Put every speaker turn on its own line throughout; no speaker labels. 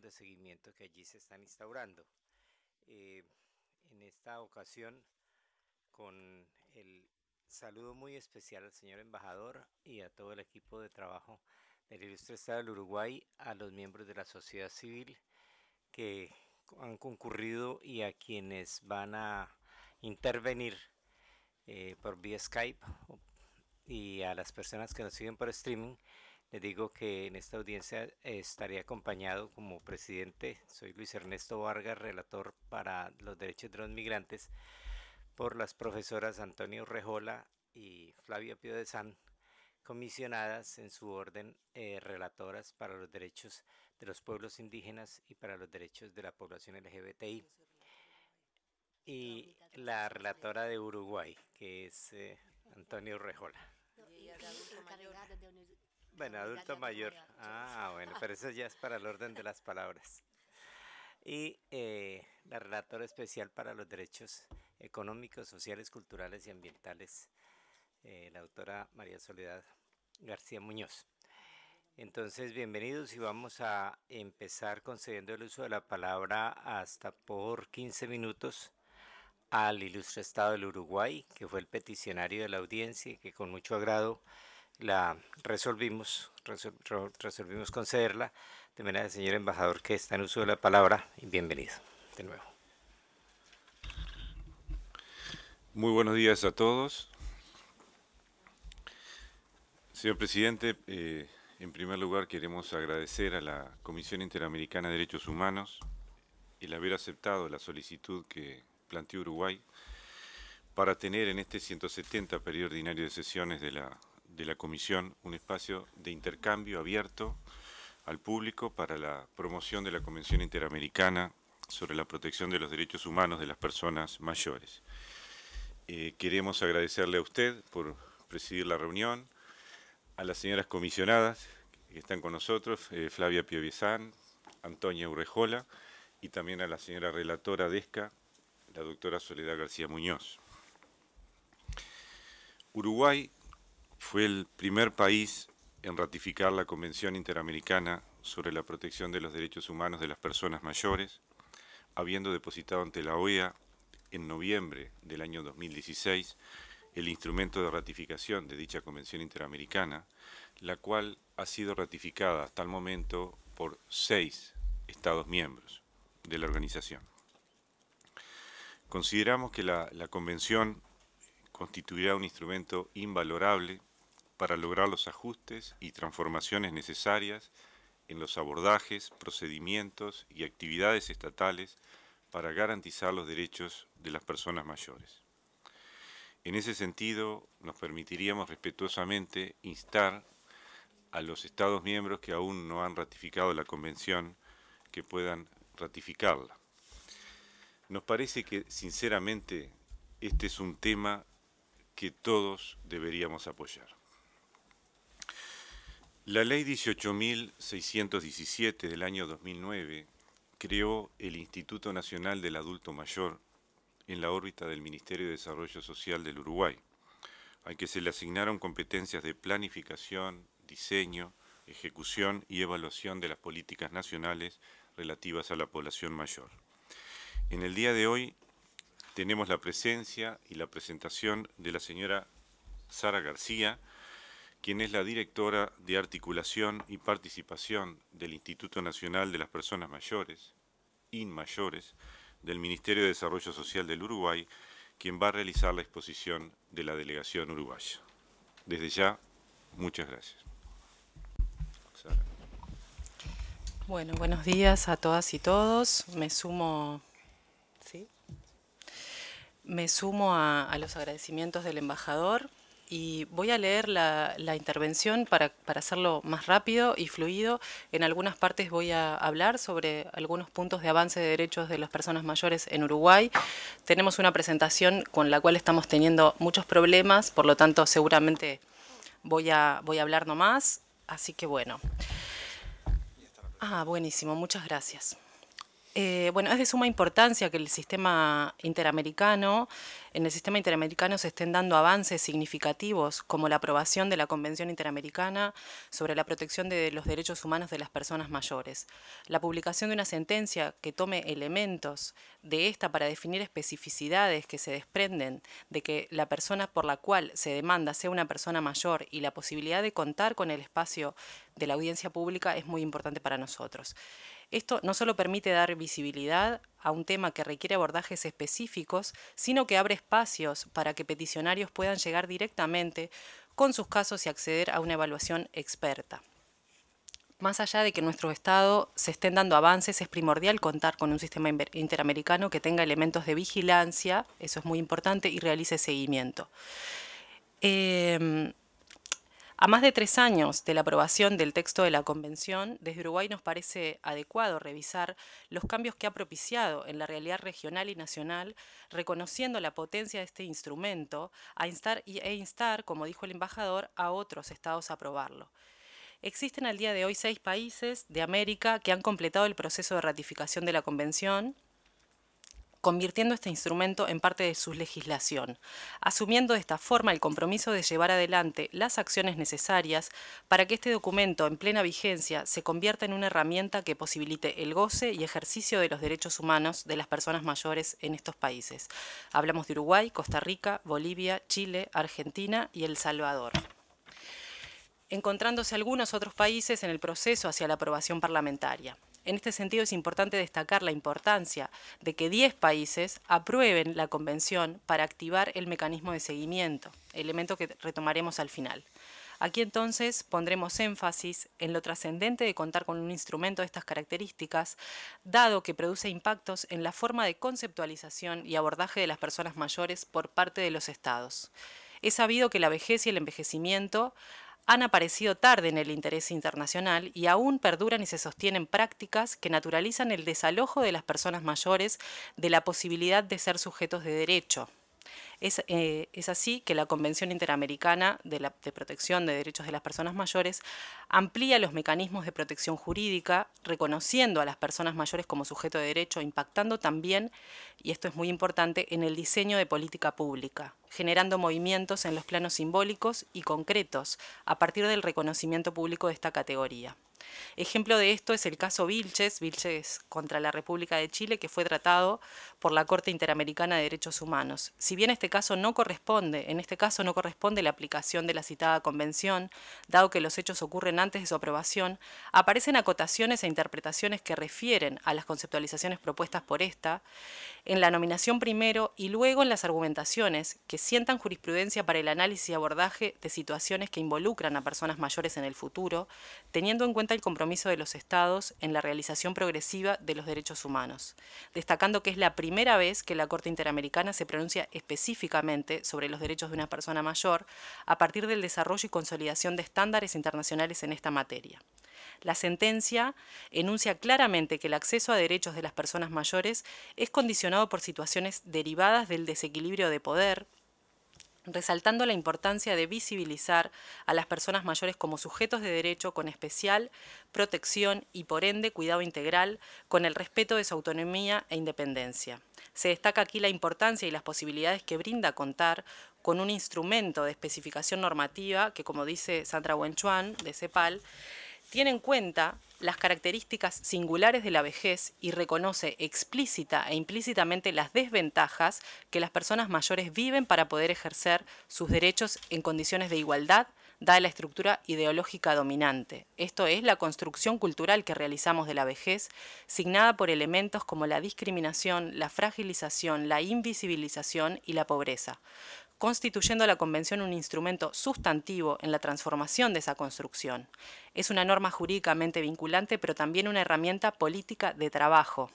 de seguimiento que allí se están instaurando. Eh, en esta ocasión, con el saludo muy especial al señor embajador y a todo el equipo de trabajo del Ilustre Estado del Uruguay, a los miembros de la sociedad civil que han concurrido y a quienes van a intervenir eh, por vía Skype y a las personas que nos siguen por streaming. Les digo que en esta audiencia eh, estaré acompañado como presidente, soy Luis Ernesto Vargas, relator para los derechos de los migrantes, por las profesoras Antonio Rejola y Flavia Pío de San, comisionadas en su orden eh, relatoras para los derechos de los pueblos indígenas y para los derechos de la población LGBTI. Y la relatora de Uruguay, que es eh, Antonio Rejola. Bueno, adulto mayor. Ah, bueno, pero eso ya es para el orden de las palabras. Y eh, la relatora especial para los derechos económicos, sociales, culturales y ambientales, eh, la autora María Soledad García Muñoz. Entonces, bienvenidos y vamos a empezar concediendo el uso de la palabra hasta por 15 minutos al ilustre Estado del Uruguay, que fue el peticionario de la audiencia y que con mucho agrado la resolvimos, resolvimos concederla. De manera, señor embajador, que está en uso
de la palabra y bienvenido de nuevo. Muy buenos días a todos. Señor presidente, eh, en primer lugar queremos agradecer a la Comisión Interamericana de Derechos Humanos el haber aceptado la solicitud que planteó Uruguay para tener en este 170 periodo ordinario de sesiones de la de la Comisión, un espacio de intercambio abierto al público para la promoción de la Convención Interamericana sobre la protección de los derechos humanos de las personas mayores. Eh, queremos agradecerle a usted por presidir la reunión, a las señoras comisionadas que están con nosotros, eh, Flavia Pioviezán, Antonia Urrejola, y también a la señora relatora Desca, la doctora Soledad García Muñoz. Uruguay fue el primer país en ratificar la Convención Interamericana sobre la Protección de los Derechos Humanos de las Personas Mayores, habiendo depositado ante la OEA en noviembre del año 2016 el instrumento de ratificación de dicha Convención Interamericana, la cual ha sido ratificada hasta el momento por seis Estados miembros de la organización. Consideramos que la, Convención constituirá un instrumento invalorable para lograr los ajustes y transformaciones necesarias en los abordajes, procedimientos y actividades estatales para garantizar los derechos de las personas mayores. En ese sentido, nos permitiríamos respetuosamente instar a los Estados miembros que aún no han ratificado la Convención que puedan ratificarla. Nos parece que, sinceramente, este es un tema que todos deberíamos apoyar. La ley 18.617 del año 2009 creó el Instituto Nacional del Adulto Mayor en la órbita del Ministerio de Desarrollo Social del Uruguay, al que se le asignaron competencias de planificación, diseño, ejecución y evaluación de las políticas nacionales relativas a la población mayor. En el día de hoy tenemos la presencia y la presentación de la señora Sara García, quien es la directora de articulación y participación del Instituto Nacional de las Personas Mayores, INMayores, del Ministerio de Desarrollo Social del Uruguay, quien va a realizar la exposición de la delegación uruguaya. Desde ya, muchas gracias.
Bueno, buenos días a todas y todos. Me sumo, Me sumo a los agradecimientos del embajador y voy a leer la, intervención para, hacerlo más rápido y fluido. En algunas partes voy a hablar sobre algunos puntos de avance de derechos de las personas mayores en Uruguay. Tenemos una presentación con la cual estamos teniendo muchos problemas, por lo tanto seguramente voy a, voy a hablar nomás. Así que bueno. Ah, buenísimo, muchas gracias. Eh, bueno, es de suma importancia que el sistema interamericano en el sistema interamericano se estén dando avances significativos, como la aprobación de la Convención Interamericana sobre la protección de los derechos humanos de las personas mayores, la publicación de una sentencia que tome elementos de esta para definir especificidades que se desprenden de que la persona por la cual se demanda sea una persona mayor y la posibilidad de contar con el espacio de la audiencia pública es muy importante para nosotros. Esto no solo permite dar visibilidad a un tema que requiere abordajes específicos, sino que abre espacios para que peticionarios puedan llegar directamente con sus casos y acceder a una evaluación experta. Más allá de que en nuestro Estado se estén dando avances, es primordial contar con un sistema interamericano que tenga elementos de vigilancia, eso es muy importante, y realice seguimiento. Em, a más de tres años de la aprobación del texto de la Convención, desde Uruguay nos parece adecuado revisar los cambios que ha propiciado en la realidad regional y nacional, reconociendo la potencia de este instrumento a e instar, como dijo el embajador, a otros estados a aprobarlo. Existen al día de hoy seis países de América que han completado el proceso de ratificación de la Convención, convirtiendo este instrumento en parte de su legislación, asumiendo de esta forma el compromiso de llevar adelante las acciones necesarias para que este documento en plena vigencia se convierta en una herramienta que posibilite el goce y ejercicio de los derechos humanos de las personas mayores en estos países. Hablamos de Uruguay, Costa Rica, Bolivia, Chile, Argentina y El Salvador encontrándose algunos otros países en el proceso hacia la aprobación parlamentaria. En este sentido es importante destacar la importancia de que 10 países aprueben la convención para activar el mecanismo de seguimiento, elemento que retomaremos al final. Aquí entonces pondremos énfasis en lo trascendente de contar con un instrumento de estas características, dado que produce impactos en la forma de conceptualización y abordaje de las personas mayores por parte de los estados. Es sabido que la vejez y el envejecimiento han aparecido tarde en el interés internacional y aún perduran y se sostienen prácticas que naturalizan el desalojo de las personas mayores de la posibilidad de ser sujetos de derecho, eh, es, así que la Convención Interamericana de, de, Protección de Derechos de las Personas Mayores amplía los mecanismos de protección jurídica, reconociendo a las personas mayores como sujeto de derecho, impactando también, y esto es muy importante, en el diseño de política pública, generando movimientos en los planos simbólicos y concretos a partir del reconocimiento público de esta categoría. Ejemplo de esto es el caso Vilches, Vilches contra la República de Chile, que fue tratado por la Corte Interamericana de Derechos Humanos. Si bien este caso no corresponde, en este caso no corresponde la aplicación de la citada convención, dado que los hechos ocurren antes de su aprobación, aparecen acotaciones e interpretaciones que refieren a las conceptualizaciones propuestas por esta en la nominación primero y luego en las argumentaciones que sientan jurisprudencia para el análisis y abordaje de situaciones que involucran a personas mayores en el futuro, teniendo en cuenta el compromiso de los estados en la realización progresiva de los derechos humanos, destacando que es la primera vez que la Corte Interamericana se pronuncia específicamente sobre los derechos de una persona mayor a partir del desarrollo y consolidación de estándares internacionales en esta materia. La sentencia enuncia claramente que el acceso a derechos de las personas mayores es condicionado por situaciones derivadas del desequilibrio de poder, resaltando la importancia de visibilizar a las personas mayores como sujetos de derecho con especial protección y por ende cuidado integral con el respeto de su autonomía e independencia. Se destaca aquí la importancia y las posibilidades que brinda contar con un instrumento de especificación normativa que, como dice Sandra Wenchuan de CEPAL, tiene en cuenta las características singulares de la vejez y reconoce explícita e implícitamente las desventajas que las personas mayores viven para poder ejercer sus derechos en condiciones de igualdad, da la estructura ideológica dominante. Esto es la construcción cultural que realizamos de la vejez, signada por elementos como la discriminación, la fragilización, la invisibilización y la pobreza constituyendo la Convención un instrumento sustantivo en la transformación de esa construcción. Es una norma jurídicamente vinculante, pero también una herramienta política de trabajo.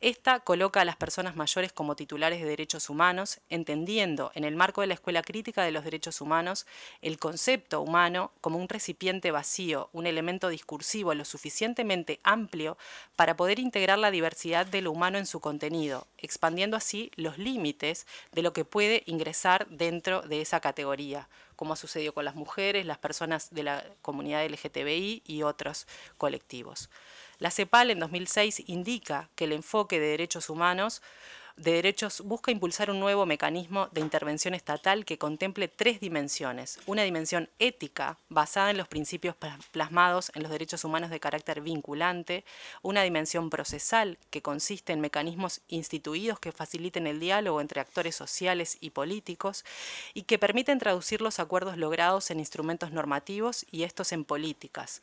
Esta coloca a las personas mayores como titulares de derechos humanos, entendiendo en el marco de la escuela crítica de los derechos humanos el concepto humano como un recipiente vacío, un elemento discursivo lo suficientemente amplio para poder integrar la diversidad de lo humano en su contenido, expandiendo así los límites de lo que puede ingresar dentro de esa categoría, como ha sucedido con las mujeres, las personas de la comunidad LGTBI y otros colectivos. La CEPAL en 2006 indica que el enfoque de derechos humanos de Derechos busca impulsar un nuevo mecanismo de intervención estatal que contemple tres dimensiones. Una dimensión ética, basada en los principios plasmados en los derechos humanos de carácter vinculante. Una dimensión procesal, que consiste en mecanismos instituidos que faciliten el diálogo entre actores sociales y políticos y que permiten traducir los acuerdos logrados en instrumentos normativos y estos en políticas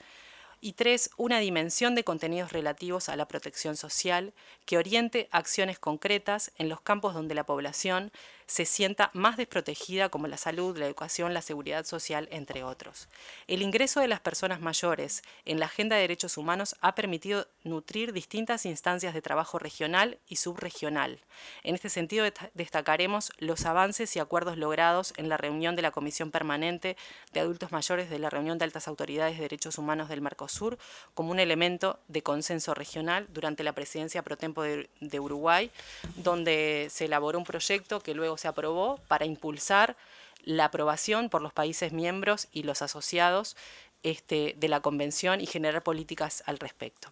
y tres, una dimensión de contenidos relativos a la protección social que oriente acciones concretas en los campos donde la población se sienta más desprotegida como la salud, la educación, la seguridad social, entre otros. El ingreso de las personas mayores en la Agenda de Derechos Humanos ha permitido nutrir distintas instancias de trabajo regional y subregional. En este sentido destacaremos los avances y acuerdos logrados en la reunión de la Comisión Permanente de Adultos Mayores de la Reunión de Altas Autoridades de Derechos Humanos del Mercosur como un elemento de consenso regional durante la presidencia pro tempo de, Uruguay, donde se elaboró un proyecto que luego se aprobó para impulsar la aprobación por los países miembros y los asociados este, de la Convención y generar políticas al respecto.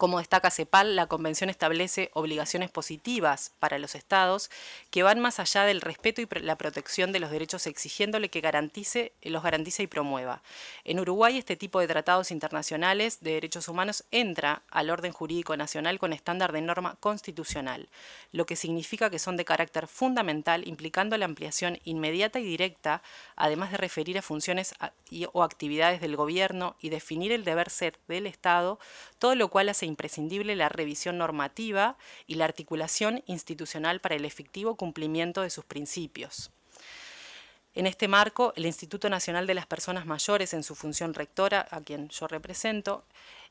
Como destaca CEPAL, la Convención establece obligaciones positivas para los Estados que van más allá del respeto y la protección de los derechos exigiéndole que garantice, los garantice y promueva. En Uruguay, este tipo de tratados internacionales de derechos humanos entra al orden jurídico nacional con estándar de norma constitucional, lo que significa que son de carácter fundamental, implicando la ampliación inmediata y directa, además de referir a funciones o actividades del gobierno y definir el deber ser del Estado, todo lo cual hace imprescindible la revisión normativa y la articulación institucional para el efectivo cumplimiento de sus principios. En este marco, el Instituto Nacional de las Personas Mayores, en su función rectora, a quien yo represento,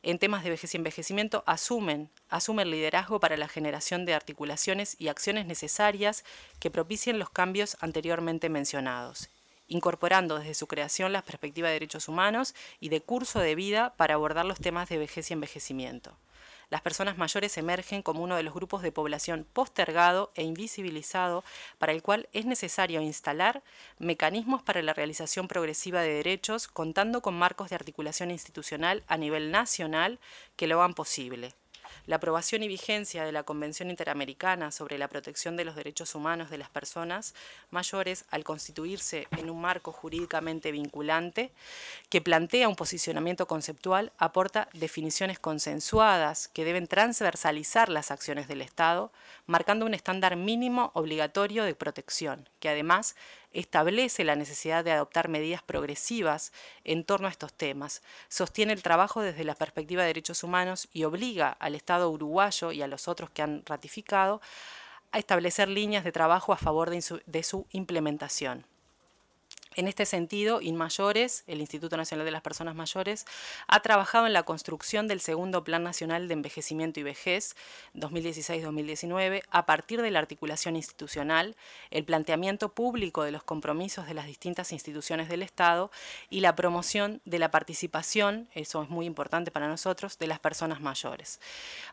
en temas de vejez y envejecimiento, asumen, asumen liderazgo para la generación de articulaciones y acciones necesarias que propicien los cambios anteriormente mencionados, incorporando desde su creación las perspectivas de derechos humanos y de curso de vida para abordar los temas de vejez y envejecimiento las personas mayores emergen como uno de los grupos de población postergado e invisibilizado para el cual es necesario instalar mecanismos para la realización progresiva de derechos contando con marcos de articulación institucional a nivel nacional que lo hagan posible la aprobación y vigencia de la Convención Interamericana sobre la Protección de los Derechos Humanos de las Personas Mayores al constituirse en un marco jurídicamente vinculante que plantea un posicionamiento conceptual, aporta definiciones consensuadas que deben transversalizar las acciones del Estado, marcando un estándar mínimo obligatorio de protección, que además establece la necesidad de adoptar medidas progresivas en torno a estos temas, sostiene el trabajo desde la perspectiva de derechos humanos y obliga al Estado uruguayo y a los otros que han ratificado a establecer líneas de trabajo a favor de, su implementación. En este sentido, INMAYORES, el Instituto Nacional de las Personas Mayores, ha trabajado en la construcción del segundo Plan Nacional de Envejecimiento y Vejez 2016-2019 a partir de la articulación institucional, el planteamiento público de los compromisos de las distintas instituciones del Estado y la promoción de la participación, eso es muy importante para nosotros, de las personas mayores.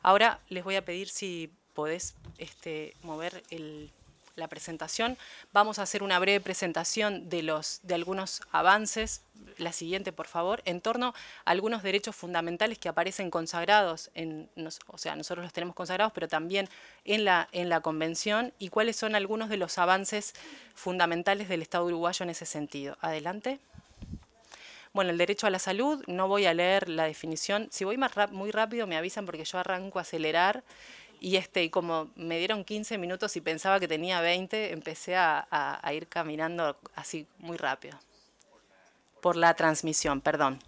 Ahora les voy a pedir si podés este, mover el la presentación. Vamos a hacer una breve presentación de, los, de algunos avances, la siguiente por favor, en torno a algunos derechos fundamentales que aparecen consagrados, en, o sea, nosotros los tenemos consagrados, pero también en la, en la Convención, y cuáles son algunos de los avances fundamentales del Estado uruguayo en ese sentido. Adelante. Bueno, el derecho a la salud, no voy a leer la definición. Si voy muy rápido me avisan porque yo arranco a acelerar y, este, como me dieron 15 minutos y pensaba que tenía 20, empecé a, ir caminando así muy rápido. Por la transmisión, perdón.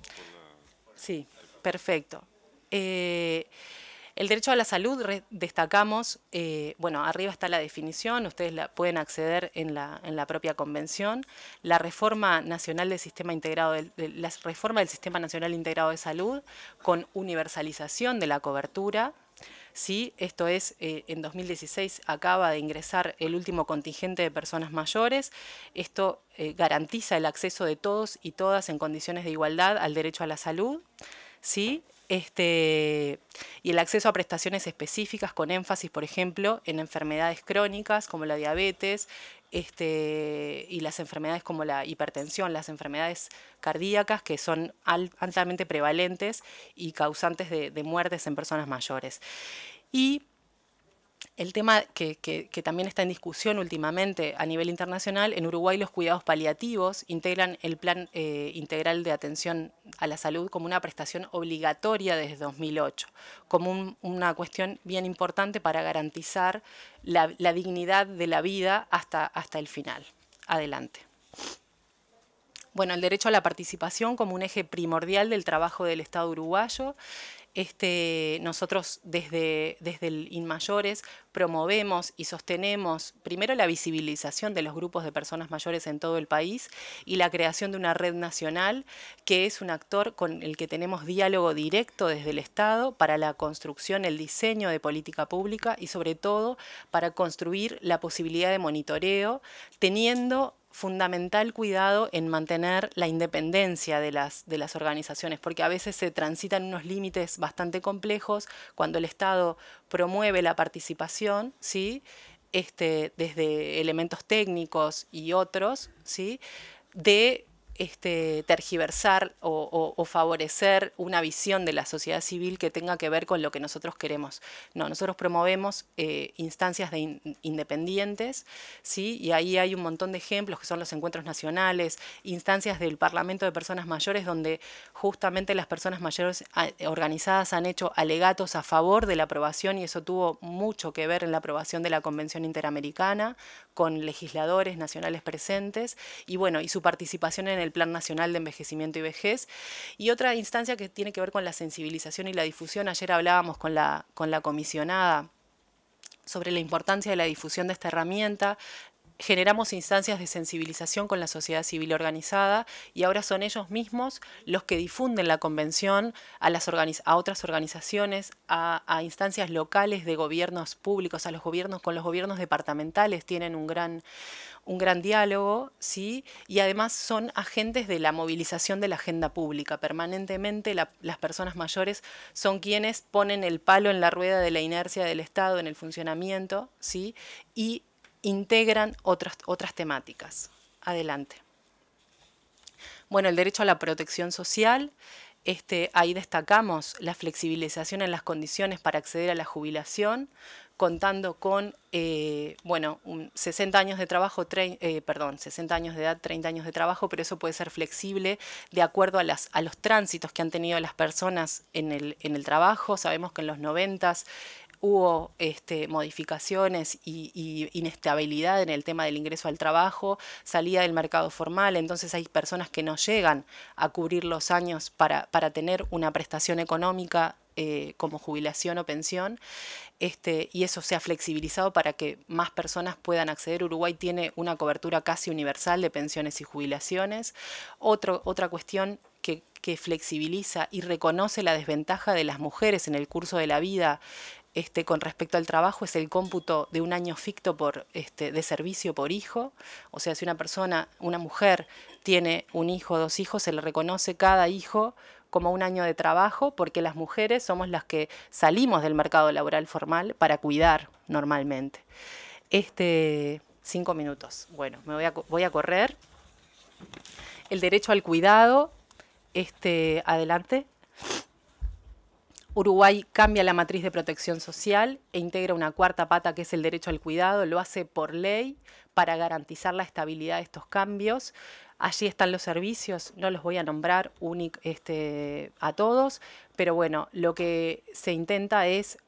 Sí, perfecto. Eh, el derecho a la salud destacamos, eh, bueno, arriba está la definición, ustedes la pueden acceder en la, propia convención, la reforma nacional del sistema integrado, la reforma del sistema nacional integrado de salud con universalización de la cobertura, ¿sí? Esto es, eh, en 2016 acaba de ingresar el último contingente de personas mayores. Esto eh, garantiza el acceso de todos y todas en condiciones de igualdad al derecho a la salud. ¿sí? Este, y el acceso a prestaciones específicas con énfasis, por ejemplo, en enfermedades crónicas como la diabetes este, y las enfermedades como la hipertensión, las enfermedades cardíacas que son altamente prevalentes y causantes de, muertes en personas mayores el tema que, también está en discusión últimamente a nivel internacional, en Uruguay los cuidados paliativos integran el Plan eh, Integral de Atención a la Salud como una prestación obligatoria desde 2008, como una cuestión bien importante para garantizar la, dignidad de la vida hasta, hasta el final. Adelante. Bueno, el derecho a la participación como un eje primordial del trabajo del Estado uruguayo. Este, nosotros desde, desde el InMayores promovemos y sostenemos primero la visibilización de los grupos de personas mayores en todo el país y la creación de una red nacional que es un actor con el que tenemos diálogo directo desde el Estado para la construcción, el diseño de política pública y sobre todo para construir la posibilidad de monitoreo teniendo fundamental cuidado en mantener la independencia de las, de las organizaciones, porque a veces se transitan unos límites bastante complejos cuando el Estado promueve la participación, ¿sí? Este, desde elementos técnicos y otros, ¿sí? de este, tergiversar o, favorecer una visión de la sociedad civil que tenga que ver con lo que nosotros queremos. No, nosotros promovemos eh, instancias independientes, ¿sí? y ahí hay un montón de ejemplos que son los encuentros nacionales, instancias del Parlamento de Personas Mayores, donde justamente las personas mayores organizadas han hecho alegatos a favor de la aprobación y eso tuvo mucho que ver en la aprobación de la Convención Interamericana con legisladores nacionales presentes y bueno, y su participación en el Plan Nacional de Envejecimiento y Vejez. Y otra instancia que tiene que ver con la sensibilización y la difusión. Ayer hablábamos con la, con la comisionada sobre la importancia de la difusión de esta herramienta, generamos instancias de sensibilización con la sociedad civil organizada y ahora son ellos mismos los que difunden la convención a, las a otras organizaciones, a, instancias locales de gobiernos públicos, a los gobiernos, con los gobiernos departamentales tienen un gran, un gran diálogo, ¿sí? y además son agentes de la movilización de la agenda pública. Permanentemente las personas mayores son quienes ponen el palo en la rueda de la inercia del Estado, en el funcionamiento, ¿sí? y integran otras, otras temáticas. Adelante. Bueno, el derecho a la protección social. Este, ahí destacamos la flexibilización en las condiciones para acceder a la jubilación, contando con 60 eh, años de trabajo, eh, perdón, 60 años de edad, 30 años de trabajo, pero eso puede ser flexible de acuerdo a, los tránsitos que han tenido las personas en el, en el trabajo. Sabemos que en los 90 hubo este, modificaciones y, inestabilidad en el tema del ingreso al trabajo, salida del mercado formal, entonces hay personas que no llegan a cubrir los años para, tener una prestación económica eh, como jubilación o pensión, este, y eso se ha flexibilizado para que más personas puedan acceder. Uruguay tiene una cobertura casi universal de pensiones y jubilaciones. otra cuestión que flexibiliza y reconoce la desventaja de las mujeres en el curso de la vida este, con respecto al trabajo es el cómputo de un año ficto por, este, de servicio por hijo. O sea, si una persona, una mujer, tiene un hijo o dos hijos, se le reconoce cada hijo como un año de trabajo, porque las mujeres somos las que salimos del mercado laboral formal para cuidar normalmente. Este, cinco minutos. Bueno, me voy a, voy a correr. El derecho al cuidado. Este, adelante. Uruguay cambia la matriz de protección social e integra una cuarta pata que es el derecho al cuidado, lo hace por ley para garantizar la estabilidad de estos cambios. Allí están los servicios, no los voy a nombrar este, a todos, pero bueno, lo que se intenta es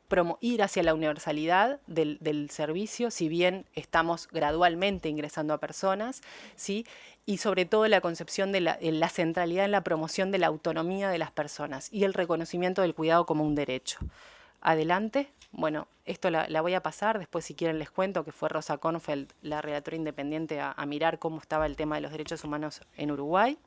ir hacia la universalidad del, del, servicio, si bien estamos gradualmente ingresando a personas, ¿sí? y sobre todo la concepción de la, centralidad en la promoción de la autonomía de las personas y el reconocimiento del cuidado como un derecho. Adelante. Bueno, esto la, voy a pasar, después si quieren les cuento que fue Rosa Kornfeld, la redactora independiente, a, a mirar cómo estaba el tema de los derechos humanos en Uruguay.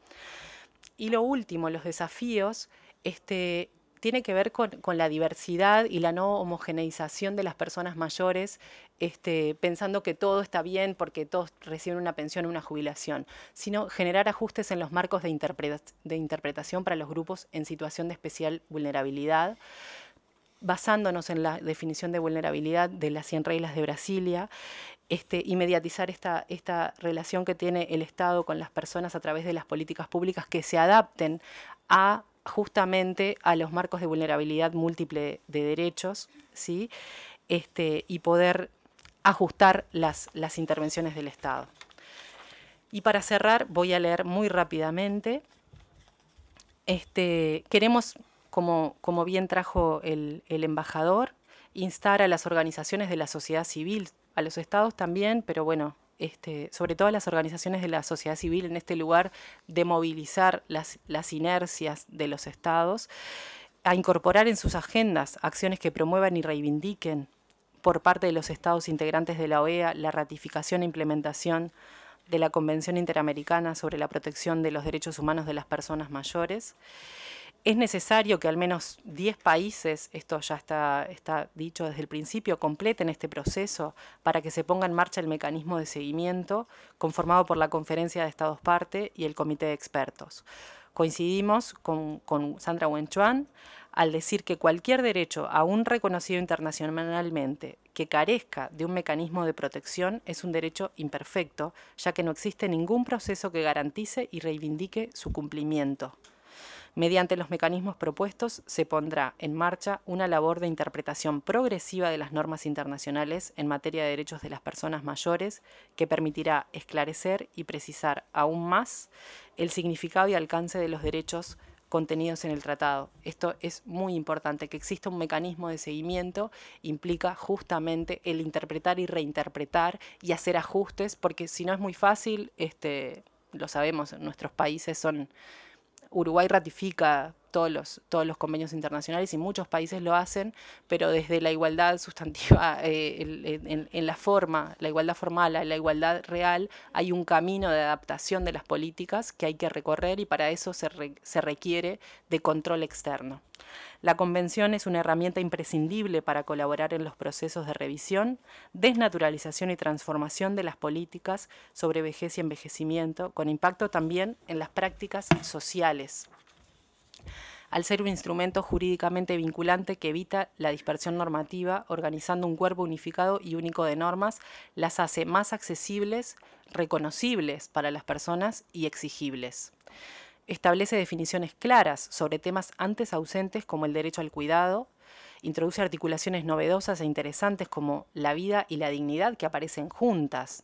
Y lo último, los desafíos. Este, tiene que ver con, la diversidad y la no homogeneización de las personas mayores, este, pensando que todo está bien porque todos reciben una pensión o una jubilación, sino generar ajustes en los marcos de, interpretación para los grupos en situación de especial vulnerabilidad basándonos en la definición de vulnerabilidad de las 100 reglas de Brasilia, este, y mediatizar esta relación que tiene el Estado con las personas a través de las políticas públicas que se adapten a justamente a los marcos de vulnerabilidad múltiple de derechos, ¿sí? Este, y poder ajustar las, intervenciones del Estado. Y para cerrar, voy a leer muy rápidamente. Este, queremos, como, como, bien trajo el embajador, instar a las organizaciones de la sociedad civil, a los estados también, pero bueno, este, sobre todo a las organizaciones de la sociedad civil en este lugar, de movilizar las, las inercias de los estados, a incorporar en sus agendas acciones que promuevan y reivindiquen por parte de los estados integrantes de la OEA la ratificación e implementación de la Convención Interamericana sobre la Protección de los Derechos Humanos de las Personas Mayores es necesario que al menos 10 países, esto ya está, dicho desde el principio, completen este proceso para que se ponga en marcha el mecanismo de seguimiento conformado por la Conferencia de Estados Parte y el Comité de Expertos. Coincidimos con, con Sandra Wenchuan al decir que cualquier derecho, aún reconocido internacionalmente, que carezca de un mecanismo de protección es un derecho imperfecto, ya que no existe ningún proceso que garantice y reivindique su cumplimiento. Mediante los mecanismos propuestos se pondrá en marcha una labor de interpretación progresiva de las normas internacionales en materia de derechos de las personas mayores que permitirá esclarecer y precisar aún más el significado y alcance de los derechos contenidos en el tratado. Esto es muy importante, que exista un mecanismo de seguimiento implica justamente el interpretar y reinterpretar y hacer ajustes, porque si no es muy fácil, este, lo sabemos, nuestros países son Uruguay ratifica todos los, convenios internacionales y muchos países lo hacen, pero desde la igualdad sustantiva eh, en, la forma, la igualdad formal, la igualdad real, hay un camino de adaptación de las políticas que hay que recorrer y para eso se, se requiere de control externo. La convención es una herramienta imprescindible para colaborar en los procesos de revisión, desnaturalización y transformación de las políticas sobre vejez y envejecimiento, con impacto también en las prácticas sociales al ser un instrumento jurídicamente vinculante que evita la dispersión normativa, organizando un cuerpo unificado y único de normas, las hace más accesibles, reconocibles para las personas y exigibles. Establece definiciones claras sobre temas antes ausentes como el derecho al cuidado, introduce articulaciones novedosas e interesantes como la vida y la dignidad que aparecen juntas,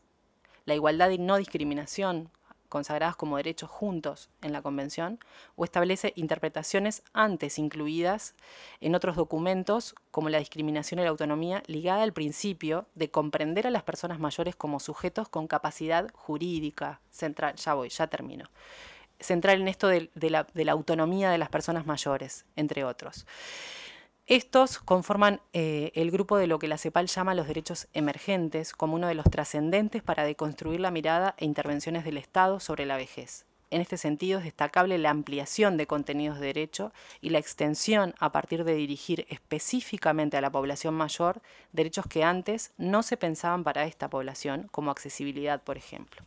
la igualdad y no discriminación, consagradas como derechos juntos en la Convención, o establece interpretaciones antes incluidas en otros documentos como la discriminación y la autonomía ligada al principio de comprender a las personas mayores como sujetos con capacidad jurídica central. Ya voy, ya termino central en esto de, de, la, autonomía de las personas mayores, entre otros. Estos conforman eh, el grupo de lo que la CEPAL llama los derechos emergentes, como uno de los trascendentes para deconstruir la mirada e intervenciones del Estado sobre la vejez. En este sentido es destacable la ampliación de contenidos de derecho y la extensión a partir de dirigir específicamente a la población mayor derechos que antes no se pensaban para esta población, como accesibilidad, por ejemplo.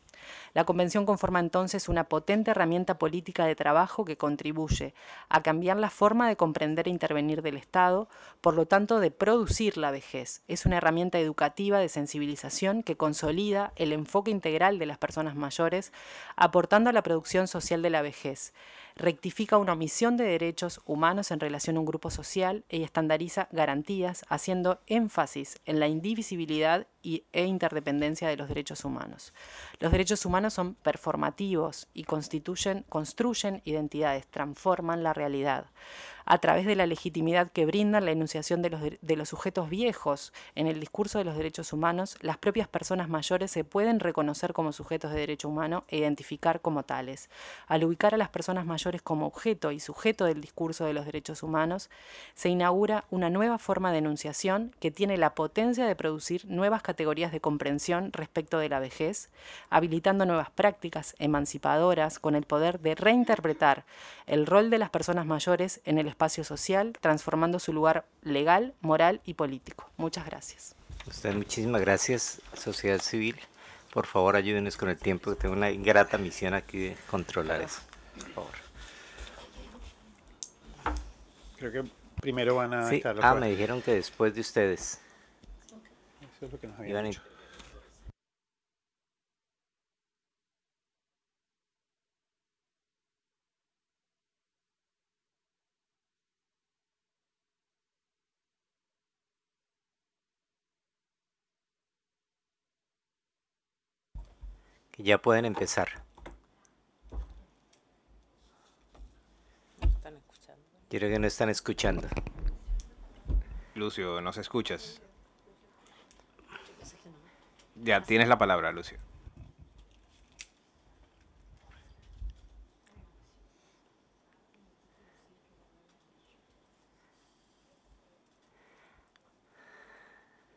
La Convención conforma entonces una potente herramienta política de trabajo que contribuye a cambiar la forma de comprender e intervenir del Estado, por lo tanto de producir la vejez. Es una herramienta educativa de sensibilización que consolida el enfoque integral de las personas mayores, aportando a la producción social de la vejez rectifica una omisión de derechos humanos en relación a un grupo social y estandariza garantías, haciendo énfasis en la indivisibilidad y, e interdependencia de los derechos humanos. Los derechos humanos son performativos y constituyen, construyen identidades, transforman la realidad a través de la legitimidad que brinda la enunciación de los, de los sujetos viejos en el discurso de los derechos humanos, las propias personas mayores se pueden reconocer como sujetos de derecho humano e identificar como tales. Al ubicar a las personas mayores como objeto y sujeto del discurso de los derechos humanos, se inaugura una nueva forma de enunciación que tiene la potencia de producir nuevas categorías de comprensión respecto de la vejez, habilitando nuevas prácticas emancipadoras con el poder de reinterpretar el rol de las personas mayores en el espacio social, transformando su lugar legal, moral y político. Muchas gracias.
Usted, muchísimas gracias, sociedad civil. Por favor, ayúdenos con el tiempo, que tengo una ingrata misión aquí de controlar eso.
Por
favor. Creo que primero van a Ah, me dijeron
que después de ustedes.
Eso es lo que nos dicho.
ya pueden empezar. ¿Están Creo que no están escuchando.
Lucio, ¿nos escuchas?
Ya tienes la palabra, Lucio.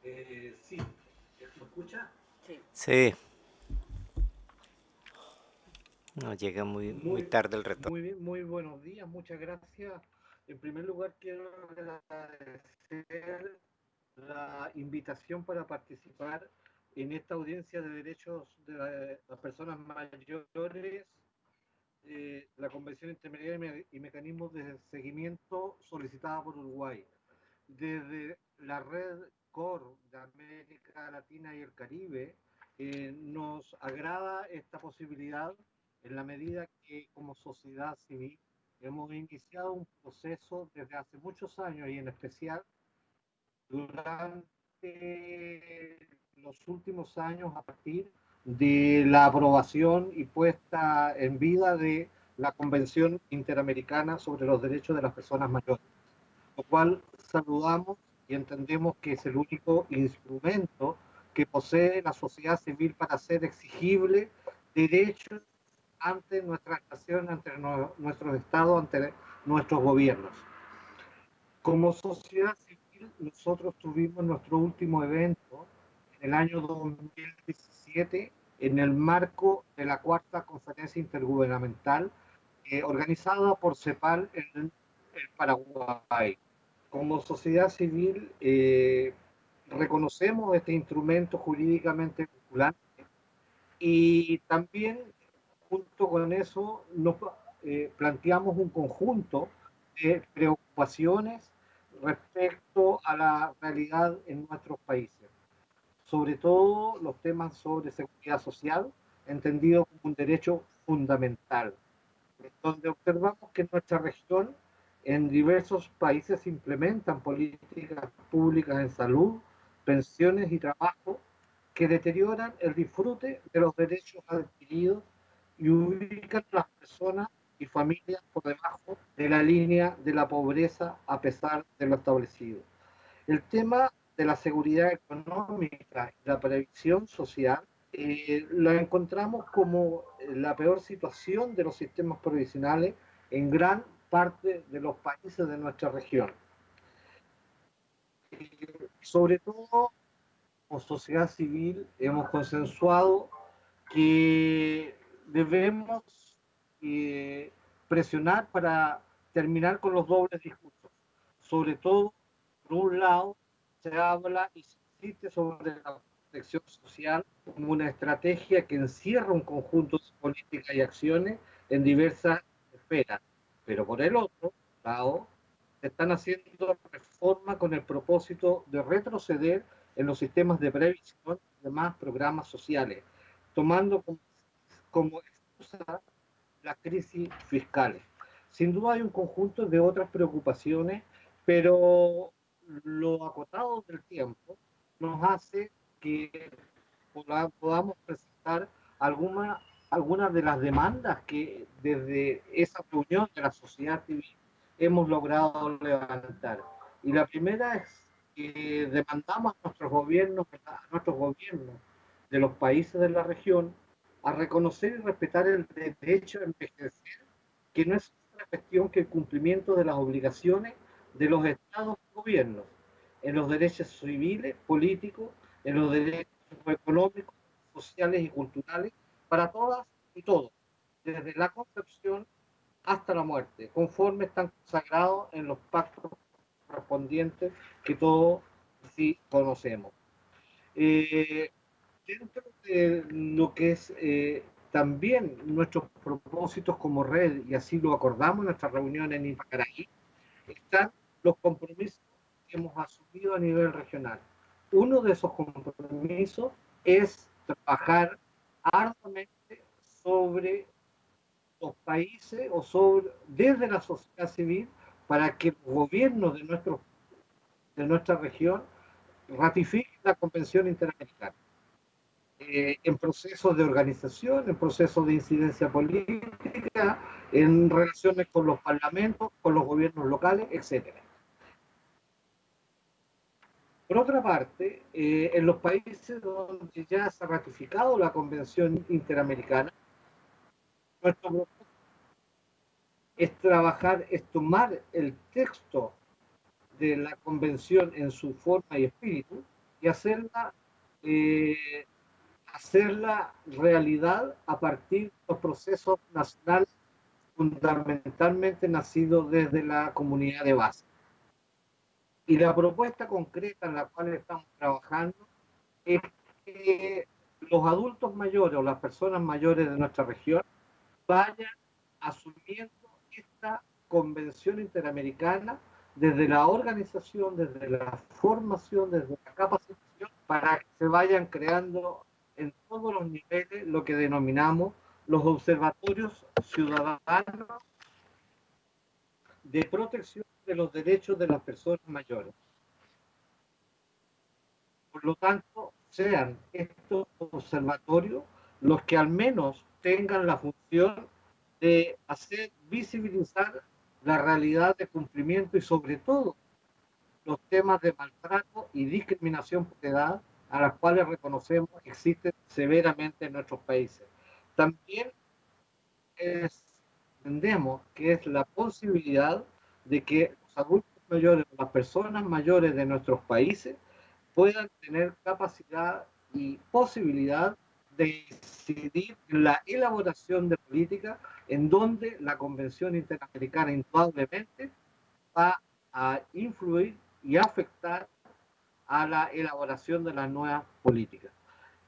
Eh, sí, escucha? Sí.
Sí. No, llega muy, muy, tarde el retorno.
Muy, muy buenos días, muchas gracias. En primer lugar, quiero agradecer la invitación para participar en esta audiencia de derechos de las personas mayores, eh, la Convención Intermediaria y Mecanismos de Seguimiento solicitada por Uruguay. Desde la red COR de América Latina y el Caribe, eh, nos agrada esta posibilidad en la medida que como sociedad civil hemos iniciado un proceso desde hace muchos años y en especial durante los últimos años a partir de la aprobación y puesta en vida de la Convención Interamericana sobre los Derechos de las Personas Mayores, lo cual saludamos y entendemos que es el único instrumento que posee la sociedad civil para hacer exigible derechos ante nuestra nación, ante nuestros estados, ante nuestros gobiernos. Como sociedad civil, nosotros tuvimos nuestro último evento en el año 2017 en el marco de la cuarta conferencia intergubernamental eh, organizada por CEPAL en Paraguay. Como sociedad civil eh, reconocemos este instrumento jurídicamente vinculante y también junto con eso nos, eh, planteamos un conjunto de preocupaciones respecto a la realidad en nuestros países, sobre todo los temas sobre seguridad social, entendido como un derecho fundamental, donde observamos que nuestra región en diversos países implementan políticas públicas en salud, pensiones y trabajo que deterioran el disfrute de los derechos adquiridos y ubican a las personas y familias por debajo de la línea de la pobreza a pesar de lo establecido. El tema de la seguridad económica y la previsión social eh, lo encontramos como eh, la peor situación de los sistemas provisionales en gran parte de los países de nuestra región. sobre todo, como sociedad civil, hemos consensuado que debemos eh, presionar para terminar con los dobles discursos. Sobre todo, por un lado, se habla y se insiste sobre la protección social como una estrategia que encierra un conjunto de políticas y acciones en diversas esferas. Pero por el otro lado, se están haciendo reformas con el propósito de retroceder en los sistemas de previsión y demás programas sociales, tomando como como excusa la crisis fiscal. Sin duda hay un conjunto de otras preocupaciones, pero lo acotado del tiempo nos hace que podamos presentar algunas de las demandas que desde esa reunión de la sociedad civil hemos logrado levantar. Y la primera es que demandamos a nuestros gobiernos, a nuestros gobiernos de los países de la región, a reconocer y respetar el derecho a envejecer, que no es otra cuestión que el cumplimiento de las obligaciones de los estados y gobiernos, en los derechos civiles, políticos, en los derechos económicos, sociales y culturales, para todas y todos, desde la concepción hasta la muerte, conforme están consagrados en los pactos correspondientes que todos sí conocemos. Eh, dentro de lo que es eh, también nuestros propósitos como red, y así lo acordamos en nuestra reunión en Ipacaraí, están los compromisos que hemos asumido a nivel regional. Uno de esos compromisos es trabajar arduamente sobre los países o sobre desde la sociedad civil para que los gobiernos de de nuestra región ratifiquen la Convención Interamericana. Eh, en procesos de organización, en procesos de incidencia política, en relaciones con los parlamentos, con los gobiernos locales, etc. Por otra parte, eh, en los países donde ya se ha ratificado la Convención Interamericana, nuestro propósito es trabajar, es tomar el texto de la Convención en su forma y espíritu y hacerla eh, hacerla realidad a partir de los procesos nacionales fundamentalmente nacidos desde la comunidad de base. Y la propuesta concreta en la cual estamos trabajando es que los adultos mayores o las personas mayores de nuestra región vayan asumiendo esta convención interamericana desde la organización, desde la formación, desde la capacitación, para que se vayan creando en todos los niveles lo que denominamos los observatorios ciudadanos de protección de los derechos de las personas mayores. Por lo tanto, sean estos observatorios los que al menos tengan la función de hacer visibilizar la realidad de cumplimiento y sobre todo los temas de maltrato y discriminación por edad a las cuales reconocemos existen severamente en nuestros países. También entendemos que es la posibilidad de que los adultos mayores, las personas mayores de nuestros países puedan tener capacidad y posibilidad de decidir la elaboración de política en donde la Convención Interamericana indudablemente va a influir y afectar a la elaboración de las nuevas políticas.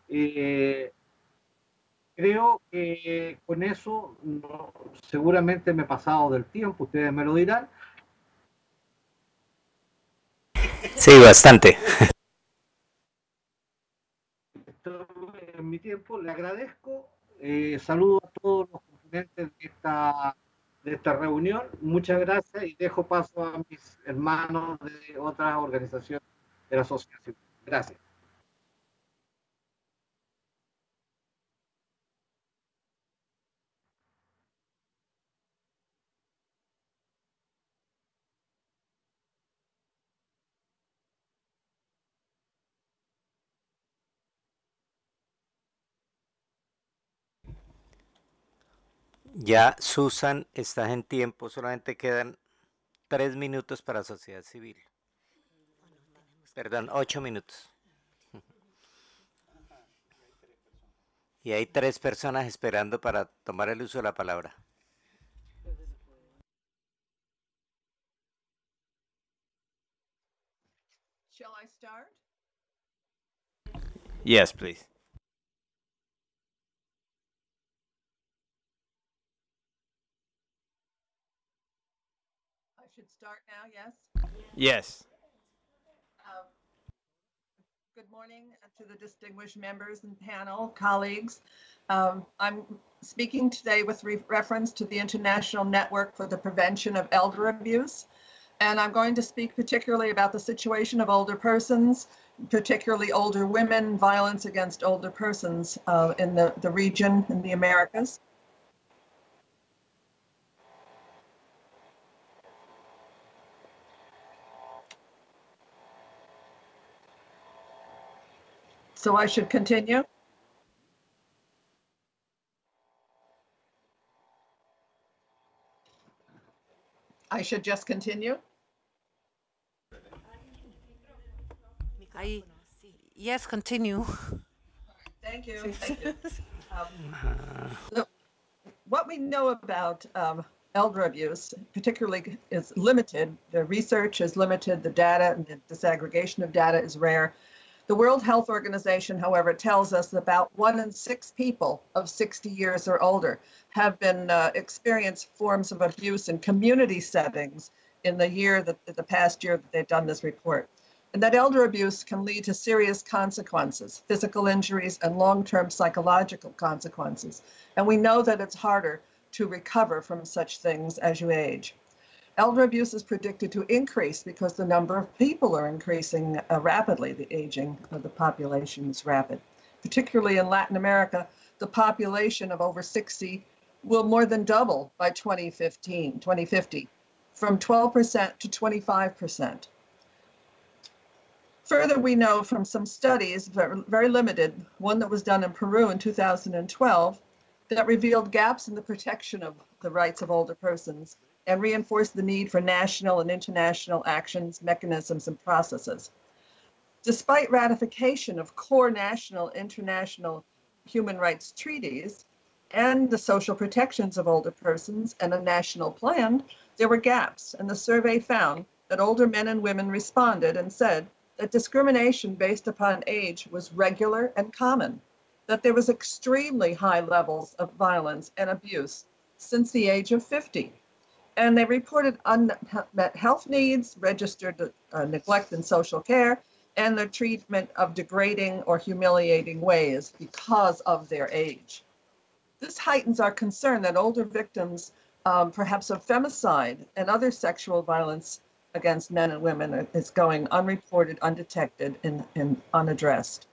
Eh, creo que con eso seguramente me he pasado del tiempo, ustedes me lo dirán.
Sí, bastante.
En mi tiempo, le agradezco. Eh, saludo a todos los componentes de esta reunión. Muchas gracias y dejo paso a mis hermanos de otras organizaciones de asociación.
Gracias.
Ya, Susan, estás en tiempo, solamente quedan tres minutos para sociedad civil. Perdón, ocho minutos. Y hay tres personas esperando para tomar el uso de la palabra.
Shall I start? Yes, please.
I should start now, yes? Yes. morning to the distinguished members and panel colleagues. Um, I'm speaking today with re reference to the International Network for the Prevention of Elder Abuse. And I'm going to speak particularly about the situation of older persons, particularly older women, violence against older persons uh, in the, the region, in the Americas. So I should continue? I should just continue? I, yes, continue. Thank you. Thank you. Um, what we know about um, elder abuse, particularly, is limited. The research is limited, the data and the disaggregation of data is rare. The World Health Organization, however, tells us about one in six people of 60 years or older have been uh, experienced forms of abuse in community settings in the year that the past year that they've done this report. And that elder abuse can lead to serious consequences, physical injuries and long-term psychological consequences. And we know that it's harder to recover from such things as you age. Elder abuse is predicted to increase because the number of people are increasing uh, rapidly. The aging of the population is rapid. Particularly in Latin America, the population of over 60 will more than double by 2015, 2050, from 12% to 25%. Further, we know from some studies, very limited, one that was done in Peru in 2012, that revealed gaps in the protection of the rights of older persons and reinforce the need for national and international actions, mechanisms, and processes. Despite ratification of core national, international human rights treaties and the social protections of older persons and a national plan, there were gaps, and the survey found that older men and women responded and said that discrimination based upon age was regular and common, that there was extremely high levels of violence and abuse since the age of 50, and they reported unmet health needs, registered uh, neglect in social care, and the treatment of degrading or humiliating ways because of their age. This heightens our concern that older victims, um, perhaps of femicide and other sexual violence against men and women, is going unreported, undetected, and, and unaddressed.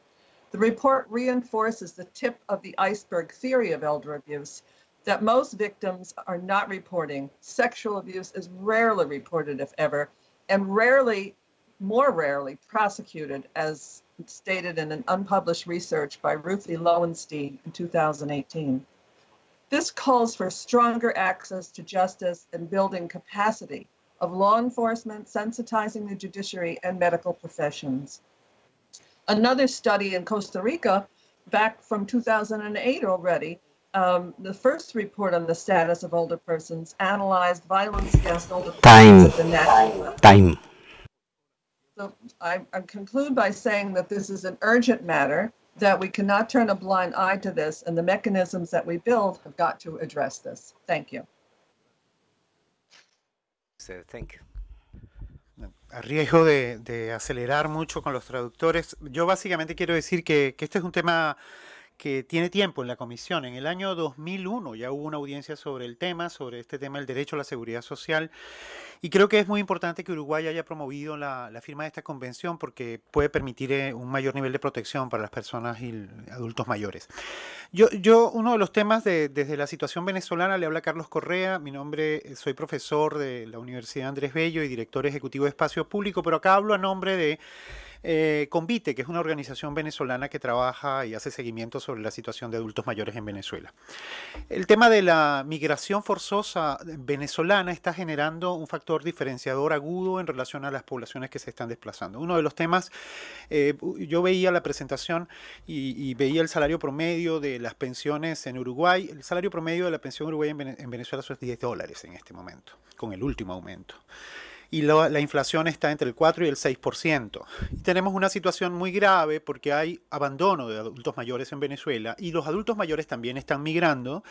The report reinforces the tip of the iceberg theory of elder abuse that most victims are not reporting. Sexual abuse is rarely reported, if ever, and rarely, more rarely, prosecuted, as stated in an unpublished research by Ruthie Lowenstein in 2018. This calls for stronger access to justice and building capacity of law enforcement, sensitizing the judiciary, and medical professions. Another study in Costa Rica back from 2008 already um, the first report on the status of older persons analyzed violence against older time. persons at Time. So I, I conclude by saying that this is an urgent matter, that we cannot turn a blind eye to this, and the mechanisms that we build have got to address this. Thank you.
So, thank you. a riesgo de, de, acelerar mucho con los traductores, yo básicamente quiero decir que, que este es un tema que tiene tiempo en la comisión. En el año 2001 ya hubo una audiencia sobre el tema, sobre este tema del derecho a la seguridad social. Y creo que es muy importante que Uruguay haya promovido la, firma de esta convención porque puede permitir eh, un mayor nivel de protección para las personas y adultos mayores. Yo, yo uno de los temas desde la situación venezolana le habla Carlos Correa. Mi nombre, eh, soy profesor de la Universidad Andrés Bello y director ejecutivo de Espacio Público, pero acá hablo a nombre de eh, Convite, que es una organización venezolana que trabaja y hace seguimiento sobre la situación de adultos mayores en Venezuela. El tema de la migración forzosa venezolana está generando un factor diferenciador agudo en relación a las poblaciones que se están desplazando. Uno de los temas, eh, yo veía la presentación y, veía el salario promedio de las pensiones en Uruguay. El salario promedio de la pensión uruguaya en, en Venezuela son 10 dólares en este momento, con el último aumento y la inflación está entre el 4 y el 6%. Y tenemos una situación muy grave porque hay abandono de adultos mayores en Venezuela y los adultos mayores también están migrando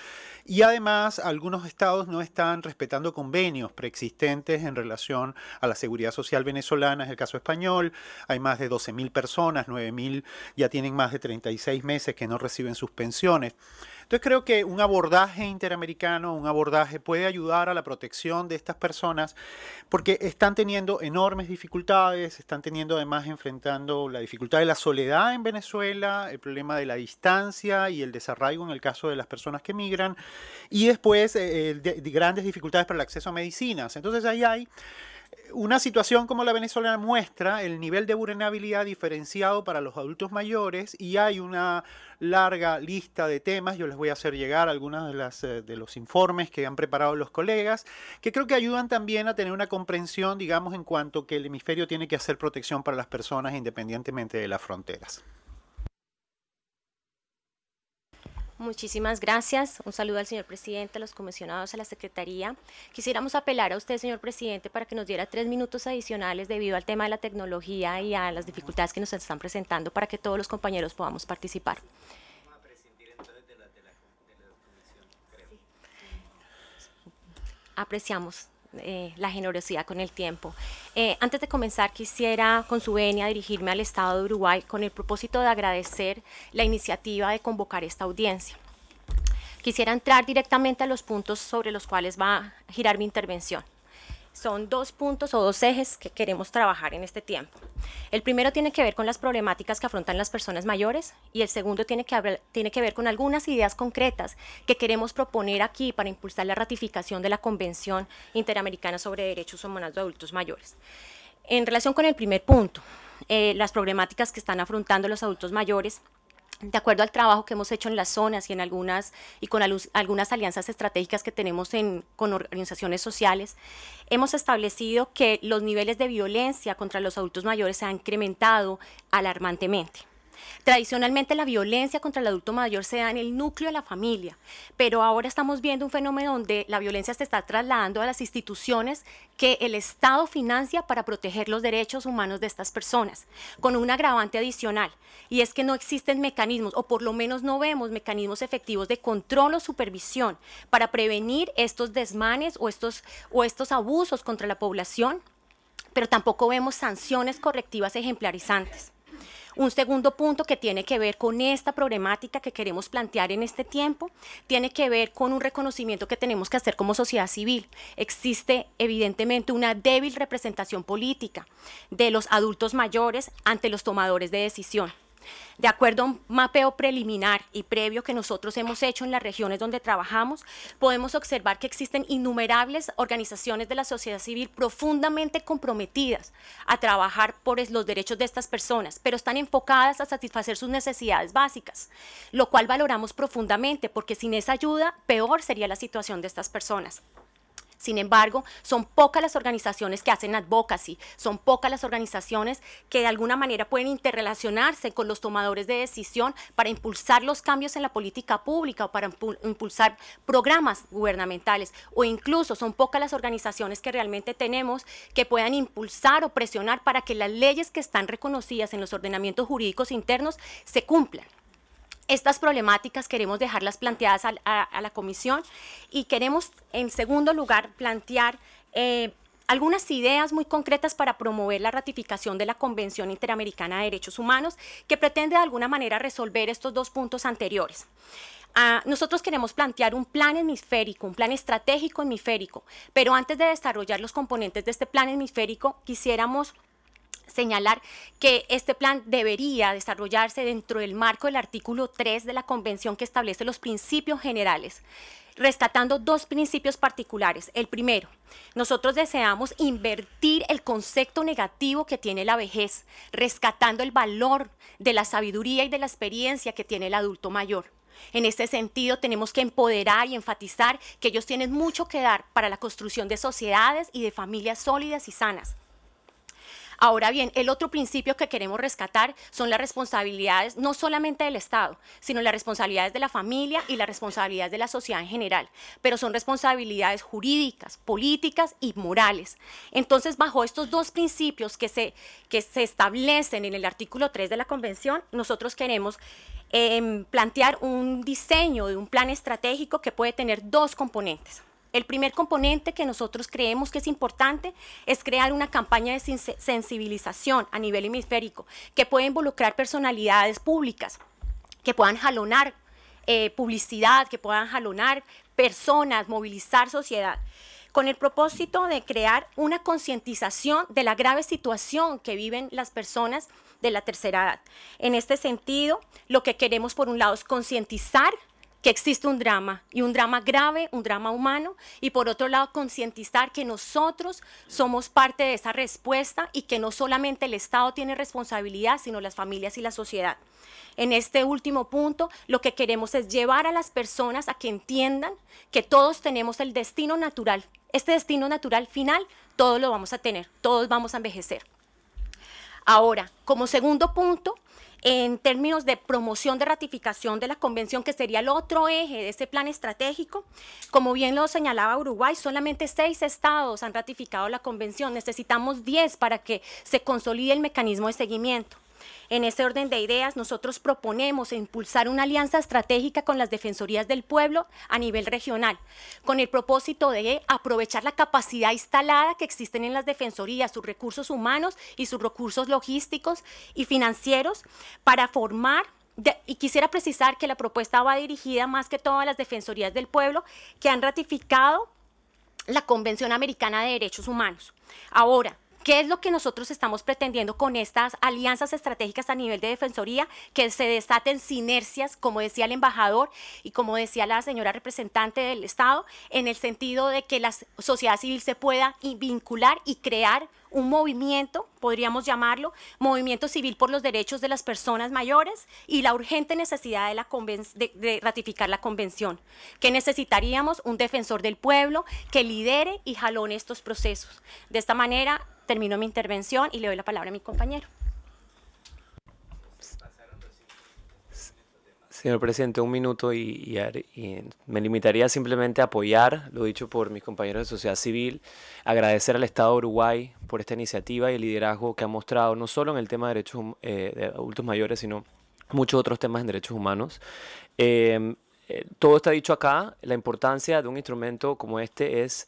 y además algunos estados no están respetando convenios preexistentes en relación a la seguridad social venezolana, es el caso español, hay más de 12.000 personas, 9.000 ya tienen más de 36 meses que no reciben sus pensiones. Entonces creo que un abordaje interamericano, un abordaje puede ayudar a la protección de estas personas porque están teniendo enormes dificultades, están teniendo además enfrentando la dificultad de la soledad en Venezuela, el problema de la distancia y el desarraigo en el caso de las personas que migran y después eh, eh, grandes dificultades para el acceso a medicinas. Entonces ahí hay una situación como la venezolana muestra el nivel de vulnerabilidad diferenciado para los adultos mayores y hay una larga lista de temas, yo les voy a hacer llegar algunos de, eh, de los informes que han preparado los colegas, que creo que ayudan también a tener una comprensión, digamos, en cuanto que el hemisferio tiene que hacer protección para las personas independientemente de las fronteras.
Muchísimas gracias. Un saludo al señor presidente, a los comisionados, a la secretaría. Quisiéramos apelar a usted, señor presidente, para que nos diera tres minutos adicionales debido al tema de la tecnología y a las dificultades que nos están presentando para que todos los compañeros podamos participar. Apreciamos. Eh, la generosidad con el tiempo. Eh, antes de comenzar, quisiera con su venia dirigirme al Estado de Uruguay con el propósito de agradecer la iniciativa de convocar esta audiencia. Quisiera entrar directamente a los puntos sobre los cuales va a girar mi intervención. Son dos puntos o dos ejes que queremos trabajar en este tiempo. El primero tiene que ver con las problemáticas que afrontan las personas mayores y el segundo tiene que, tiene que ver con algunas ideas concretas que queremos proponer aquí para impulsar la ratificación de la Convención Interamericana sobre Derechos Humanos de Adultos Mayores. En relación con el primer punto, eh, las problemáticas que están afrontando los adultos mayores, de acuerdo al trabajo que hemos hecho en las zonas y en algunas y con algunas alianzas estratégicas que tenemos con organizaciones sociales, hemos establecido que los niveles de violencia contra los adultos mayores se han incrementado alarmantemente. Tradicionalmente la violencia contra el adulto mayor se da en el núcleo de la familia, pero ahora estamos viendo un fenómeno donde la violencia se está trasladando a las instituciones que el Estado financia para proteger los derechos humanos de estas personas, con un agravante adicional, y es que no existen mecanismos, o por lo menos no vemos mecanismos efectivos de control o supervisión para prevenir estos desmanes o estos, o estos abusos contra la población pero tampoco vemos sanciones correctivas ejemplarizantes. Un segundo punto que tiene que ver con esta problemática que queremos plantear en este tiempo, tiene que ver con un reconocimiento que tenemos que hacer como sociedad civil. Existe evidentemente una débil representación política de los adultos mayores ante los tomadores de decisión. De acuerdo a un mapeo preliminar y previo que nosotros hemos hecho en las regiones donde trabajamos, podemos observar que existen innumerables organizaciones de la sociedad civil profundamente comprometidas a trabajar por los derechos de estas personas, pero están enfocadas a satisfacer sus necesidades básicas, lo cual valoramos profundamente porque sin esa ayuda peor sería la situación de estas personas. Sin embargo, son pocas las organizaciones que hacen advocacy, son pocas las organizaciones que de alguna manera pueden interrelacionarse con los tomadores de decisión para impulsar los cambios en la política pública o para impulsar programas gubernamentales o incluso son pocas las organizaciones que realmente tenemos que puedan impulsar o presionar para que las leyes que están reconocidas en los ordenamientos jurídicos internos se cumplan. Estas problemáticas queremos dejarlas planteadas a, la comisión y queremos, en segundo lugar, plantear... Eh, algunas ideas muy concretas para promover la ratificación de la Convención Interamericana de Derechos Humanos, que pretende de alguna manera resolver estos dos puntos anteriores. Ah, nosotros queremos plantear un plan hemisférico, un plan estratégico hemisférico, pero antes de desarrollar los componentes de este plan hemisférico, quisiéramos señalar que este plan debería desarrollarse dentro del marco del artículo 3 de la Convención que establece los principios generales rescatando dos principios particulares. El primero, nosotros deseamos invertir el concepto negativo que tiene la vejez, rescatando el valor de la sabiduría y de la experiencia que tiene el adulto mayor. En este sentido, tenemos que empoderar y enfatizar que ellos tienen mucho que dar para la construcción de sociedades y de familias sólidas y sanas. Ahora bien, el otro principio que queremos rescatar son las responsabilidades no solamente del Estado, sino las responsabilidades de la familia y las responsabilidades de la sociedad en general, pero son responsabilidades jurídicas, políticas y morales. Entonces, bajo estos dos principios que se, establecen en el artículo 3 de la Convención, nosotros queremos em, plantear un diseño de un plan estratégico que puede tener dos componentes. El primer componente que nosotros creemos que es importante es crear una campaña de sensibilización a nivel hemisférico que pueda involucrar personalidades públicas que puedan jalonar eh, publicidad, que puedan jalonar personas, movilizar sociedad con el propósito de crear una concientización de la grave situación que viven las personas de la tercera edad. En este sentido, lo que queremos por un lado es concientizar que existe un drama y un drama grave, un drama humano y por otro lado concientizar que nosotros somos parte de esa respuesta y que no solamente el Estado tiene responsabilidad, sino las familias y la sociedad. En este último punto, lo que queremos es llevar a las personas a que entiendan que todos tenemos el destino natural. Este destino natural final, todos lo vamos a tener, todos vamos a envejecer. Ahora, como segundo punto, en términos de promoción de ratificación de la convención, que sería el otro eje de ese plan estratégico. Como bien lo señalaba Uruguay, solamente seis estados han ratificado la convención. Necesitamos diez para que se consolide el mecanismo de seguimiento. En ese orden de ideas, nosotros proponemos impulsar una alianza estratégica con las Defensorías del Pueblo a nivel regional, con el propósito de aprovechar la capacidad instalada que existen en las Defensorías, sus recursos humanos y sus recursos logísticos y financieros para formar y quisiera precisar que la propuesta va dirigida más que todo a las defensorías del pueblo que han ratificado la Convención Americana de Derechos Humanos. Ahora, ¿Qué es lo que nosotros estamos pretendiendo con estas alianzas estratégicas a nivel de defensoría? Que se desaten sinercias, como decía el embajador y como decía la señora representante del Estado, en el sentido de que la sociedad civil se pueda vincular y crear un movimiento, podríamos llamarlo, movimiento civil por los derechos de las personas mayores y la urgente necesidad de, de, ratificar la convención, que necesitaríamos un defensor del pueblo que lidere y jalone estos procesos. De esta manera termino mi intervención y le doy la palabra a mi compañero.
Señor presidente, un minuto y, me limitaría simplemente a apoyar lo dicho por mis compañeros de sociedad civil, agradecer al Estado de Uruguay por esta iniciativa y el liderazgo que ha mostrado, no solo en el tema de derechos eh, de adultos mayores, sino muchos otros temas en derechos humanos. Eh, eh, todo está dicho acá, la importancia de un instrumento como este es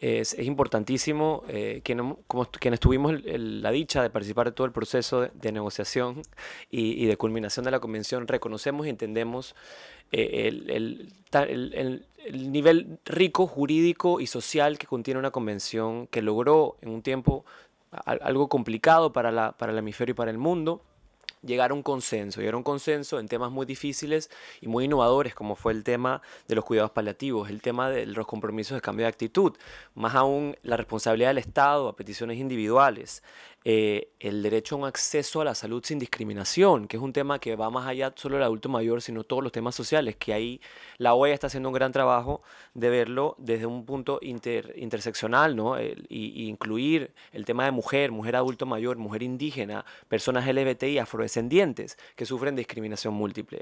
es, es importantísimo. Eh, como, quienes tuvimos la dicha de participar de todo el proceso de, negociación y, de culminación de la convención, reconocemos y entendemos eh, el, nivel rico jurídico y social que contiene una convención que logró en un tiempo algo complicado para el hemisferio y para el mundo llegar a un consenso, llegar a un consenso en temas muy difíciles y muy innovadores, como fue el tema de los cuidados paliativos, el tema de los compromisos de cambio de actitud, más aún la responsabilidad del Estado a peticiones individuales, eh, el derecho a un acceso a la salud sin discriminación, que es un tema que va más allá solo del adulto mayor, sino todos los temas sociales, que ahí la OEA está haciendo un gran trabajo de verlo desde un punto interseccional, ¿no? y, incluir el tema de mujer, mujer adulto mayor, mujer indígena, personas LGBTI, afrodescendientes, que sufren discriminación múltiple.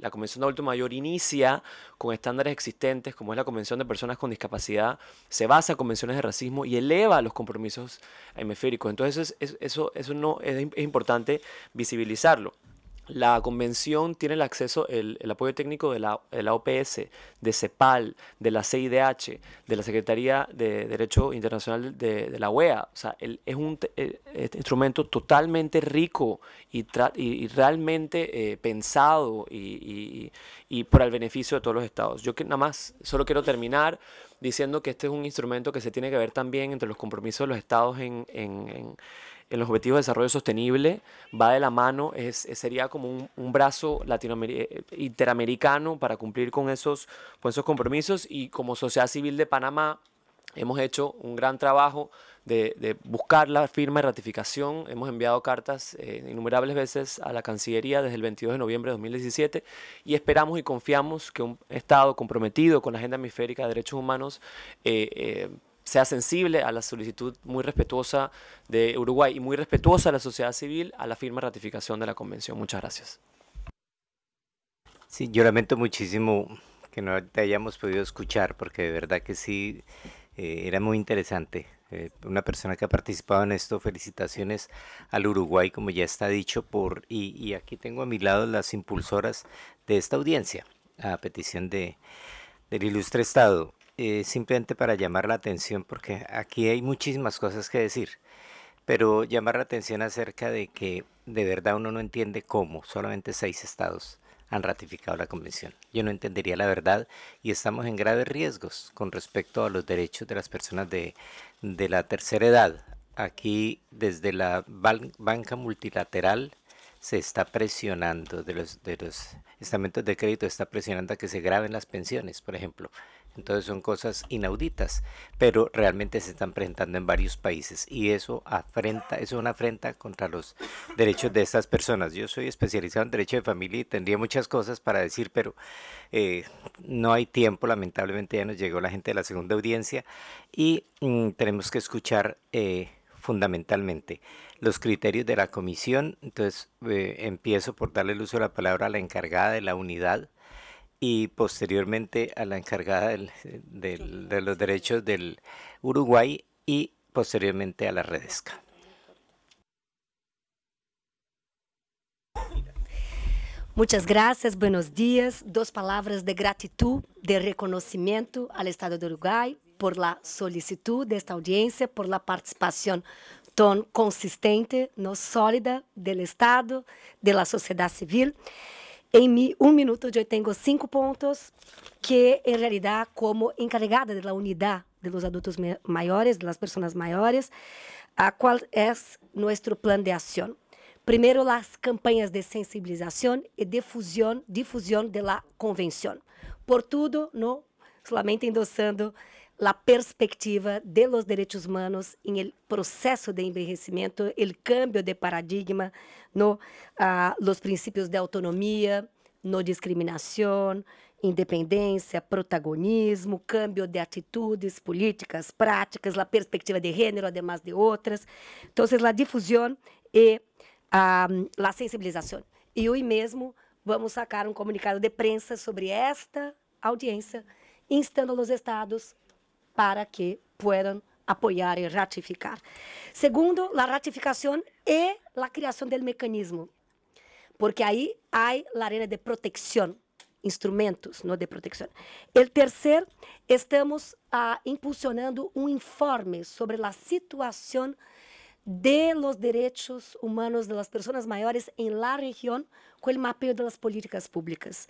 la Convención de Adulto Mayor inicia con estándares existentes, como es la Convención de Personas con Discapacidad, se basa en convenciones de racismo y eleva los compromisos hemisféricos. Entonces, es, eso, eso no, es importante visibilizarlo la convención tiene el acceso, el, apoyo técnico de la, OPS, de CEPAL, de la CIDH, de la Secretaría de Derecho Internacional de, la OEA. O sea, es un eh, este instrumento totalmente rico y, y, realmente eh, pensado y, para el beneficio de todos los estados. Yo que nada más, solo quiero terminar diciendo que este es un instrumento que se tiene que ver también entre los compromisos de los estados en en los Objetivos de Desarrollo Sostenible, va de la mano, es, sería como un, brazo eh, interamericano para cumplir con esos, con esos compromisos y como sociedad civil de Panamá hemos hecho un gran trabajo de, buscar la firma y ratificación. Hemos enviado cartas eh, innumerables veces a la Cancillería desde el 22 de noviembre de 2017 y esperamos y confiamos que un Estado comprometido con la agenda hemisférica de derechos humanos eh, sea sensible a la solicitud muy respetuosa de Uruguay y muy respetuosa de la sociedad civil a la firma y ratificación de la convención. Muchas gracias.
Sí, yo lamento muchísimo que no te hayamos podido escuchar porque de verdad que sí eh, era muy interesante. Eh, una persona que ha participado en esto, felicitaciones al Uruguay, como ya está dicho, por y, aquí tengo a mi lado las impulsoras de esta audiencia a petición de, del ilustre Estado. Eh, simplemente para llamar la atención, porque aquí hay muchísimas cosas que decir, pero llamar la atención acerca de que de verdad uno no entiende cómo solamente seis estados han ratificado la convención. Yo no entendería la verdad y estamos en graves riesgos con respecto a los derechos de las personas de, la tercera edad. Aquí desde la banca multilateral se está presionando, de los, de los estamentos de crédito está presionando a que se graben las pensiones, por ejemplo. Entonces son cosas inauditas, pero realmente se están presentando en varios países y eso afrenta, es una afrenta contra los derechos de estas personas. Yo soy especializado en derecho de familia y tendría muchas cosas para decir, pero eh, no hay tiempo, lamentablemente ya nos llegó la gente de la segunda audiencia y mm, tenemos que escuchar eh, fundamentalmente los criterios de la comisión. Entonces eh, empiezo por darle el uso de la palabra a la encargada de la unidad y posteriormente a la encargada eh, de los derechos del Uruguay y posteriormente a la Redesca.
Muchas gracias, buenos días. Dos palabras de gratitud, de reconocimiento al Estado de Uruguay por la solicitud de esta audiencia, por la participación tan consistente, no sólida del Estado, de la sociedad civil. em um minuto eu tenho cinco pontos que em realidade como encarregada da unidade dos adultos maiores, das pessoas maiores, a qual é nosso plano de ação. Primeiro, as campanhas de sensibilização e difusão, difusão de la convenção. Por tudo, não somente endossando la perspectiva de los derechos humanos en el proceso de envejecimiento, el cambio de paradigma, no, ah, los principios de autonomía, no discriminación, independência, protagonismo, cambio de atitudes políticas, práticas, la perspectiva de gênero, además de outras. Então, la difusión e um, la sensibilização. E hoje mesmo vamos sacar um comunicado de prensa sobre esta audiência, instando os estados para que puedan apoiar e ratificar. Segundo, a ratificação e a criação do mecanismo, porque aí há a arena de proteção, instrumentos ¿no? de proteção. O terceiro, estamos ah, impulsionando um informe sobre a situação de los humanos das pessoas maiores em en la región com o mapeio das políticas públicas.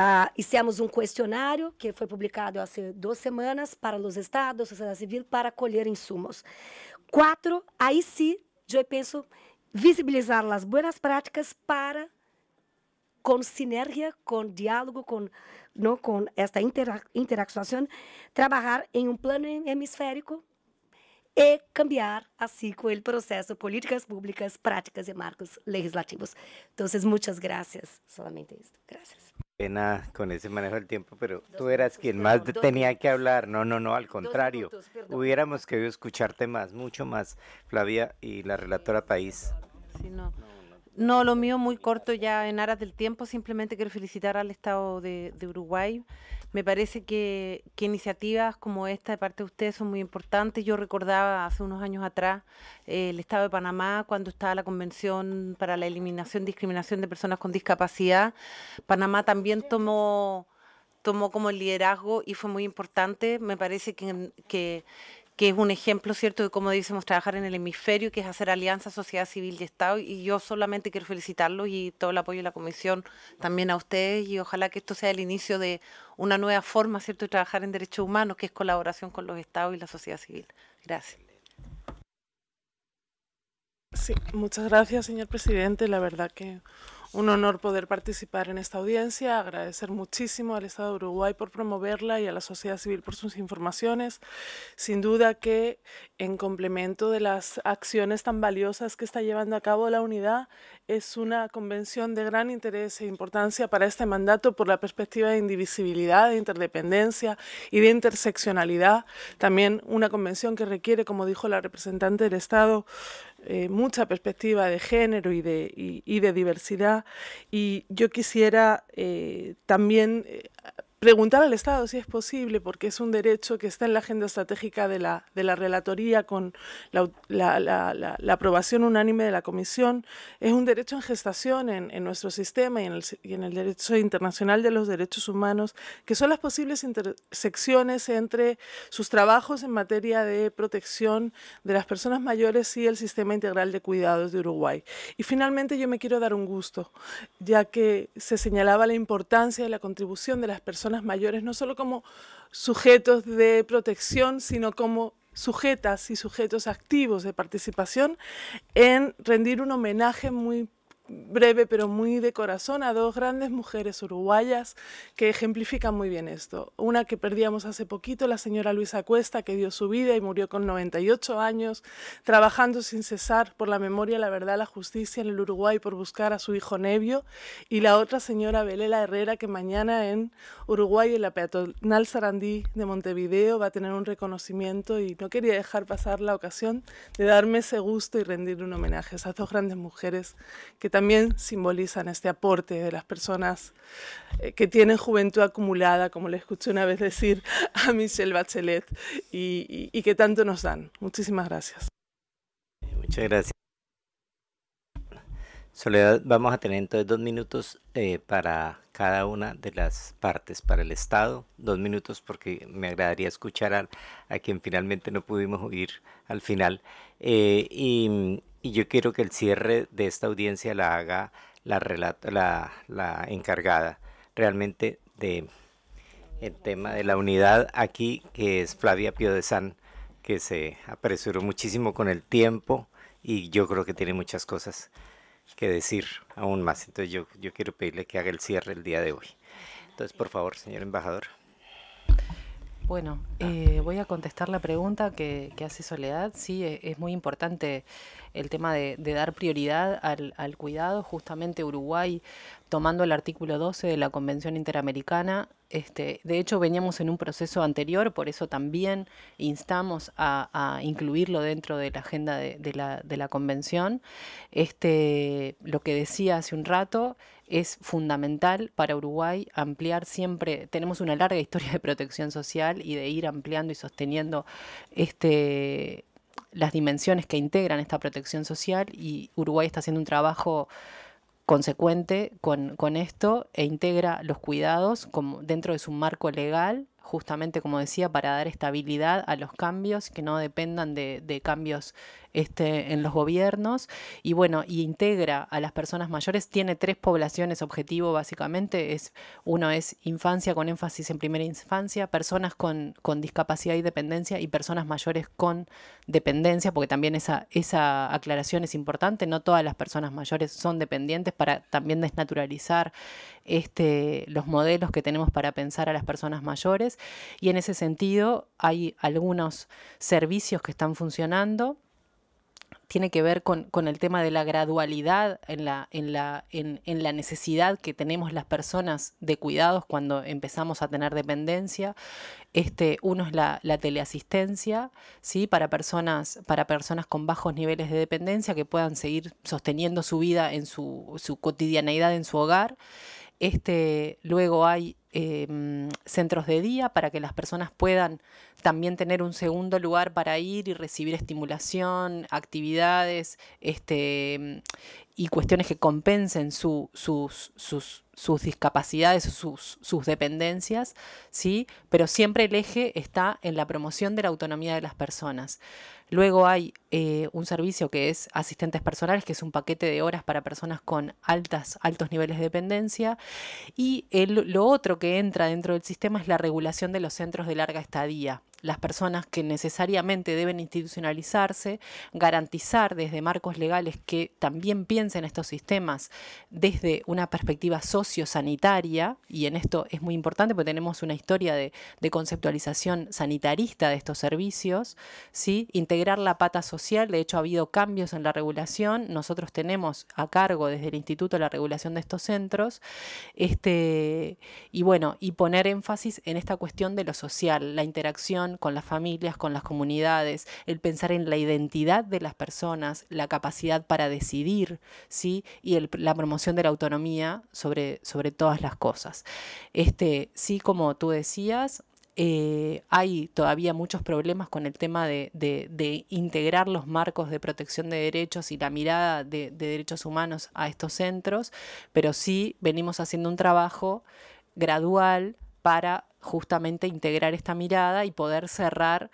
Ah, hicemos um questionário que foi publicado há duas semanas para os estados, sociedade civil, para colher insumos. Quatro, aí sim, eu penso visibilizar as boas práticas para com sinergia, com diálogo, com não com esta interação, trabalhar em um plano hemisférico e cambiar assim com o processo políticas públicas, práticas e marcos legislativos. Então, muitas graças. somente isso. Graças.
pena con ese manejo del tiempo, pero tú eras quien más tenía que hablar. No, no, no, al contrario. Hubiéramos querido escucharte más, mucho más, Flavia y la relatora País.
No, lo mío muy corto ya en aras del tiempo. Simplemente quiero felicitar al Estado de, Uruguay. Me parece que, iniciativas como esta de parte de ustedes son muy importantes. Yo recordaba hace unos años atrás eh, el Estado de Panamá, cuando estaba la Convención para la Eliminación y Discriminación de Personas con Discapacidad. Panamá también tomó tomó como liderazgo y fue muy importante. Me parece que que es un ejemplo, ¿cierto?, de cómo debemos trabajar en el hemisferio, que es hacer alianza sociedad civil y Estado. Y yo solamente quiero felicitarlos y todo el apoyo de la Comisión también a ustedes. Y ojalá que esto sea el inicio de una nueva forma, ¿cierto?, de trabajar en derechos humanos, que es colaboración con los Estados y la sociedad civil. Gracias. Sí, muchas gracias, señor presidente. La verdad que un honor poder participar en esta audiencia, agradecer muchísimo al Estado de Uruguay por promoverla y a la sociedad civil por sus informaciones. Sin duda que en complemento de las acciones tan valiosas que está llevando a cabo la unidad, es una convención de gran interés e importancia para este mandato por la perspectiva de indivisibilidad, de interdependencia y de interseccionalidad. También una convención que requiere, como dijo la representante del Estado, eh, mucha perspectiva de género y de, de diversidad. Y yo quisiera eh, también eh, Preguntar al Estado si es posible, porque es un derecho que está en la agenda estratégica de la, de la Relatoría con la, aprobación unánime de la Comisión, es un derecho en gestación en, nuestro sistema y en, el, y en, el, derecho internacional de los derechos humanos, que son las posibles intersecciones entre sus trabajos en materia de protección de las personas mayores y el sistema integral de cuidados de Uruguay. Y finalmente yo me quiero dar un gusto, ya que se señalaba la importancia de la contribución de las personas mayores, no solo como sujetos de protección, sino como sujetas y sujetos activos de participación en rendir un homenaje muy breve pero muy de corazón a dos grandes mujeres uruguayas que ejemplifican muy bien esto. Una que perdíamos hace poquito, la señora Luisa Cuesta, que dio su vida y murió con 98 años, trabajando sin cesar por la memoria, la verdad, la justicia en el Uruguay por buscar a su hijo Nevio. Y la otra señora Belela Herrera, que mañana en Uruguay, en la peatonal Sarandí de Montevideo, va a tener un reconocimiento y no quería dejar pasar la ocasión de darme ese gusto y rendir un homenaje a esas dos grandes mujeres que también simbolizan este aporte de las personas eh, que tienen juventud acumulada, como le escuché una vez decir a Michelle Bachelet, y, y que tanto nos dan. Muchísimas gracias.
Muchas gracias. Soledad, vamos a tener entonces dos minutos eh, para cada una de las partes, para el Estado, dos minutos porque me agradaría escuchar a, quien finalmente no pudimos oír al final. Eh, y, yo quiero que el cierre de esta audiencia la haga la, encargada realmente de el tema de la unidad aquí, que es Flavia Pío de San, que se apresuró muchísimo con el tiempo y yo creo que tiene muchas cosas que decir aún más. Entonces yo, yo quiero pedirle que haga el cierre el día de hoy. Entonces, por favor, señor embajador.
Bueno, ah. eh, voy a contestar la pregunta que, hace Soledad. Sí, e, es, muy importante el tema de, dar prioridad al, al, cuidado. Justamente Uruguay, tomando el artículo 12 de la Convención Interamericana, este, de hecho, veníamos en un proceso anterior, por eso también instamos a, incluirlo dentro de la agenda de, la, convención. Este, lo que decía hace un rato es fundamental para Uruguay ampliar siempre, tenemos una larga historia de protección social y de ir ampliando y sosteniendo este, las dimensiones que integran esta protección social y Uruguay está haciendo un trabajo consecuente con, con esto e integra los cuidados como dentro de su marco legal, justamente como decía, para dar estabilidad a los cambios que no dependan de, de cambios este, en los gobiernos y bueno, y integra a las personas mayores. Tiene tres poblaciones objetivo básicamente. Es, uno es infancia con énfasis en primera infancia, personas con, discapacidad y dependencia y personas mayores con dependencia, porque también esa, aclaración es importante. No todas las personas mayores son dependientes para también desnaturalizar este, los modelos que tenemos para pensar a las personas mayores. Y en ese sentido hay algunos servicios que están funcionando tiene que ver con, el tema de la gradualidad en la, en, la, en, la necesidad que tenemos las personas de cuidados cuando empezamos a tener dependencia. Este, uno es la, teleasistencia, ¿sí? para, personas, con bajos niveles de dependencia que puedan seguir sosteniendo su vida en su, su cotidianeidad en su hogar. Este, luego hay Em, centros de día para que las personas puedan también tener un segundo lugar para ir y recibir estimulación, actividades este, em, y cuestiones que compensen sus, sus, discapacidades, sus, sus dependencias, ¿sí? pero siempre el eje está en la promoción de la autonomía de las personas. Luego hay eh, un servicio que es asistentes personales, que es un paquete de horas para personas con altos niveles de dependencia. Y lo otro que entra dentro del sistema es la regulación de los centros de larga estadía, las personas que necesariamente deben institucionalizarse, garantizar desde marcos legales que también piensen estos sistemas desde una perspectiva sociosanitaria, y en esto es muy importante porque tenemos una historia de, conceptualización sanitarista de estos servicios, ¿sí? integrar la pata social, de hecho ha habido cambios en la regulación, nosotros tenemos a cargo desde el instituto la regulación de estos centros, este, y bueno, y poner énfasis en esta cuestión de lo social, la interacción con las familias, con las comunidades, el pensar en la identidad de las personas, la capacidad para decidir, ¿sí? Y la promoción de la autonomía sobre, sobre todas las cosas. Este, sí, como tú decías, eh, hay todavía muchos problemas con el tema de, integrar los marcos de protección de derechos y la mirada de, derechos humanos a estos centros, pero sí venimos haciendo un trabajo gradual para justamente integrar esta mirada y poder cerrar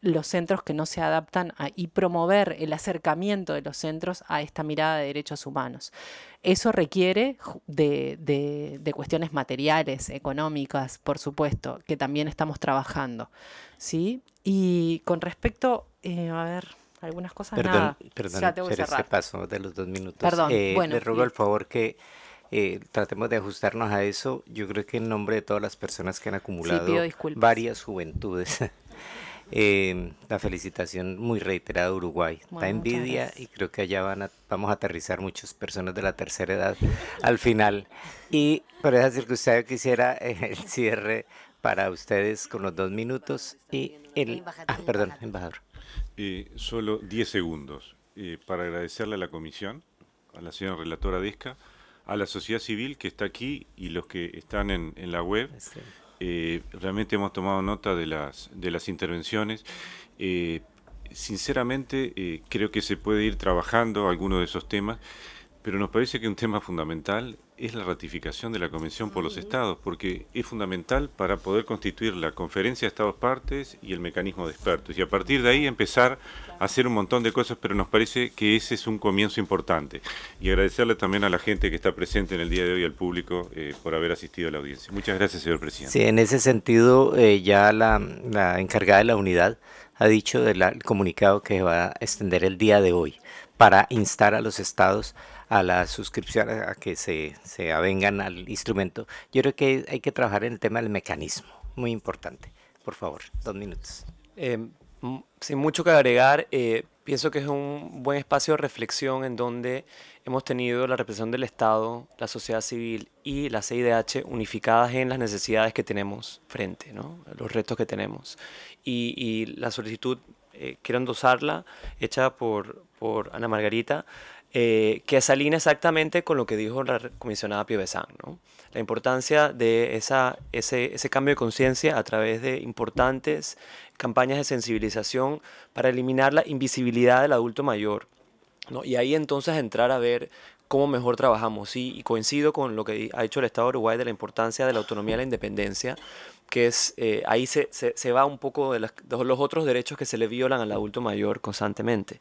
los centros que no se adaptan y promover el acercamiento de los centros a esta mirada de derechos humanos. Eso requiere de, cuestiones materiales, económicas, por supuesto, que también estamos trabajando. ¿sí? Y con respecto, eh, a ver, algunas cosas... Perdón, nada. perdón ya te voy a cerrar. ese
paso de los dos minutos. Perdón, eh, ruego el favor que eh, tratemos de ajustarnos a eso. Yo creo que en nombre de todas las personas que han acumulado varias juventudes, eh, la felicitación muy reiterada de Uruguay. da envidia y creo que allá van vamos a aterrizar muchas personas de la tercera edad al final. Y por esa usted quisiera eh, el cierre para ustedes con
los dos minutos y el... Ah, perdón, embajador. Eh, solo 10 segundos para agradecerle a la comisión, a la señora relatora Desca a la sociedad civil que está aquí y los que están en, la web. Eh, realmente hemos tomado nota de las, de las intervenciones. Eh, sinceramente, eh, creo que se puede ir trabajando algunos de esos temas. Pero nos parece que un tema fundamental es la ratificación de la Convención por los Estados, porque es fundamental para poder constituir la Conferencia de Estados Partes y el mecanismo de expertos. Y a partir de ahí empezar a hacer un montón de cosas, pero nos parece que ese es un comienzo importante. Y agradecerle también a la gente que está presente en el día de hoy, al público, eh, por haber asistido a la audiencia. Muchas gracias, señor presidente. Sí, en
ese sentido, eh, ya la encargada de la unidad ha dicho del comunicado que va a extender el día de hoy para instar a los estados a la suscripción, a que se, se avengan al instrumento. Yo creo que hay que trabajar en el tema del mecanismo, muy importante. Por favor, dos minutos.
Em, sin mucho que agregar, eh, pienso que es un buen espacio de reflexión en donde hemos tenido la represión del Estado, la sociedad civil y la CIDH unificadas en las necesidades que tenemos frente, ¿no? los retos que tenemos. Y, la solicitud, eh, quiero endosarla, hecha por, por Ana Margarita, eh, que se alinea exactamente con lo que dijo la comisionada Piovesan, ¿no? La importancia de ese, cambio de conciencia a través de importantes campañas de sensibilización para eliminar la invisibilidad del adulto mayor. Y ahí entonces entrar a ver cómo mejor trabajamos. Y, coincido con lo que ha hecho el Estado de Uruguay de la importancia de la autonomía y la independencia, que es eh, ahí se, va un poco de, los otros derechos que se le violan al adulto mayor constantemente.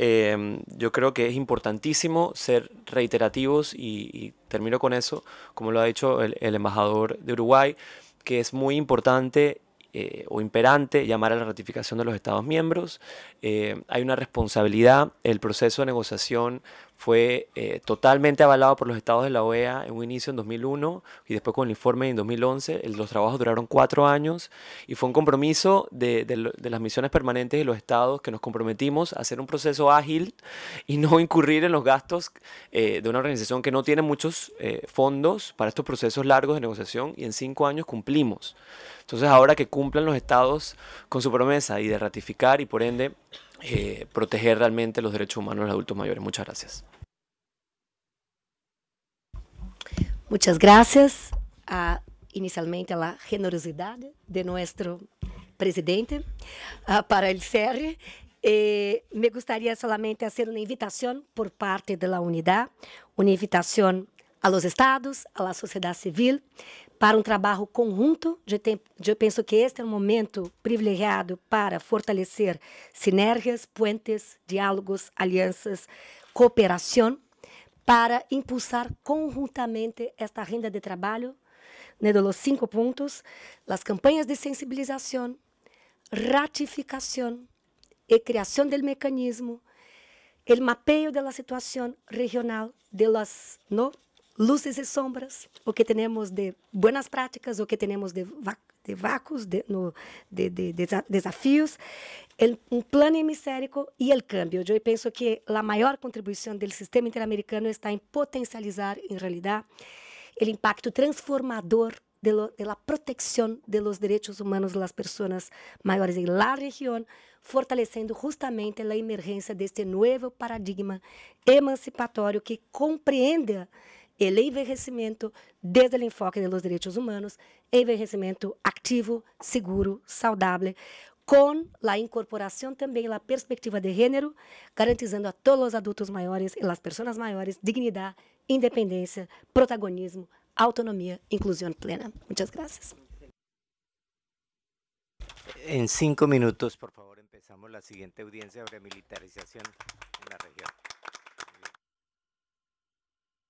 Em, yo creo que es importantísimo ser reiterativos y, termino con eso, como lo ha dicho el, embajador de Uruguay, que es muy importante eh, o imperante llamar a la ratificación de los Estados miembros. Eh, hay una responsabilidad, el proceso de negociación fue eh, totalmente avalado por los estados de la OEA en un inicio en 2001 y después con el informe en 2011. los trabajos duraron cuatro años y fue un compromiso de, las misiones permanentes de los estados que nos comprometimos a hacer un proceso ágil y no incurrir en los gastos eh, de una organización que no tiene muchos eh, fondos para estos procesos largos de negociación y en cinco años cumplimos. Entonces ahora que cumplan los estados con su promesa y de ratificar y por ende eh, proteger realmente los derechos humanos de los adultos mayores. Muchas gracias.
Muchas gracias a, inicialmente a la generosidad de nuestro presidente ah, para el cierre. Eh, me gustaría solamente hacer una invitación por parte de la unidad, una invitación a los estados, a sociedade civil, para um trabalho conjunto. Eu penso que este é um momento privilegiado para fortalecer sinergias, puentes, diálogos, alianças, cooperação, para impulsar conjuntamente esta agenda de trabalho, né, dos cinco pontos, as campanhas de sensibilização, ratificação e criação do mecanismo, o mapeio da situação regional, de las, no, luzes e sombras, o que temos de boas práticas o que temos de, de vacos, de, no, de, de, de desafíos, el, hemisférico e o cambio. hoje penso que a maior contribuição do sistema interamericano está em potencializar, em realidade o impacto transformador de, proteção dos direitos humanos das pessoas maiores em en la região, fortalecendo justamente a emergência de este paradigma emancipatório que compreenda ele é envelhecimento desde o enfoque nos direitos humanos, é envelhecimento ativo, seguro, saudável, com a incorporação também da perspectiva de gênero, garantizando a todos os adultos maiores e as pessoas maiores dignidade, independência, protagonismo, autonomia, inclusão plena. Muitas graças. Em cinco
minutos, por favor, empezamos a seguinte audiência sobre militarização na região.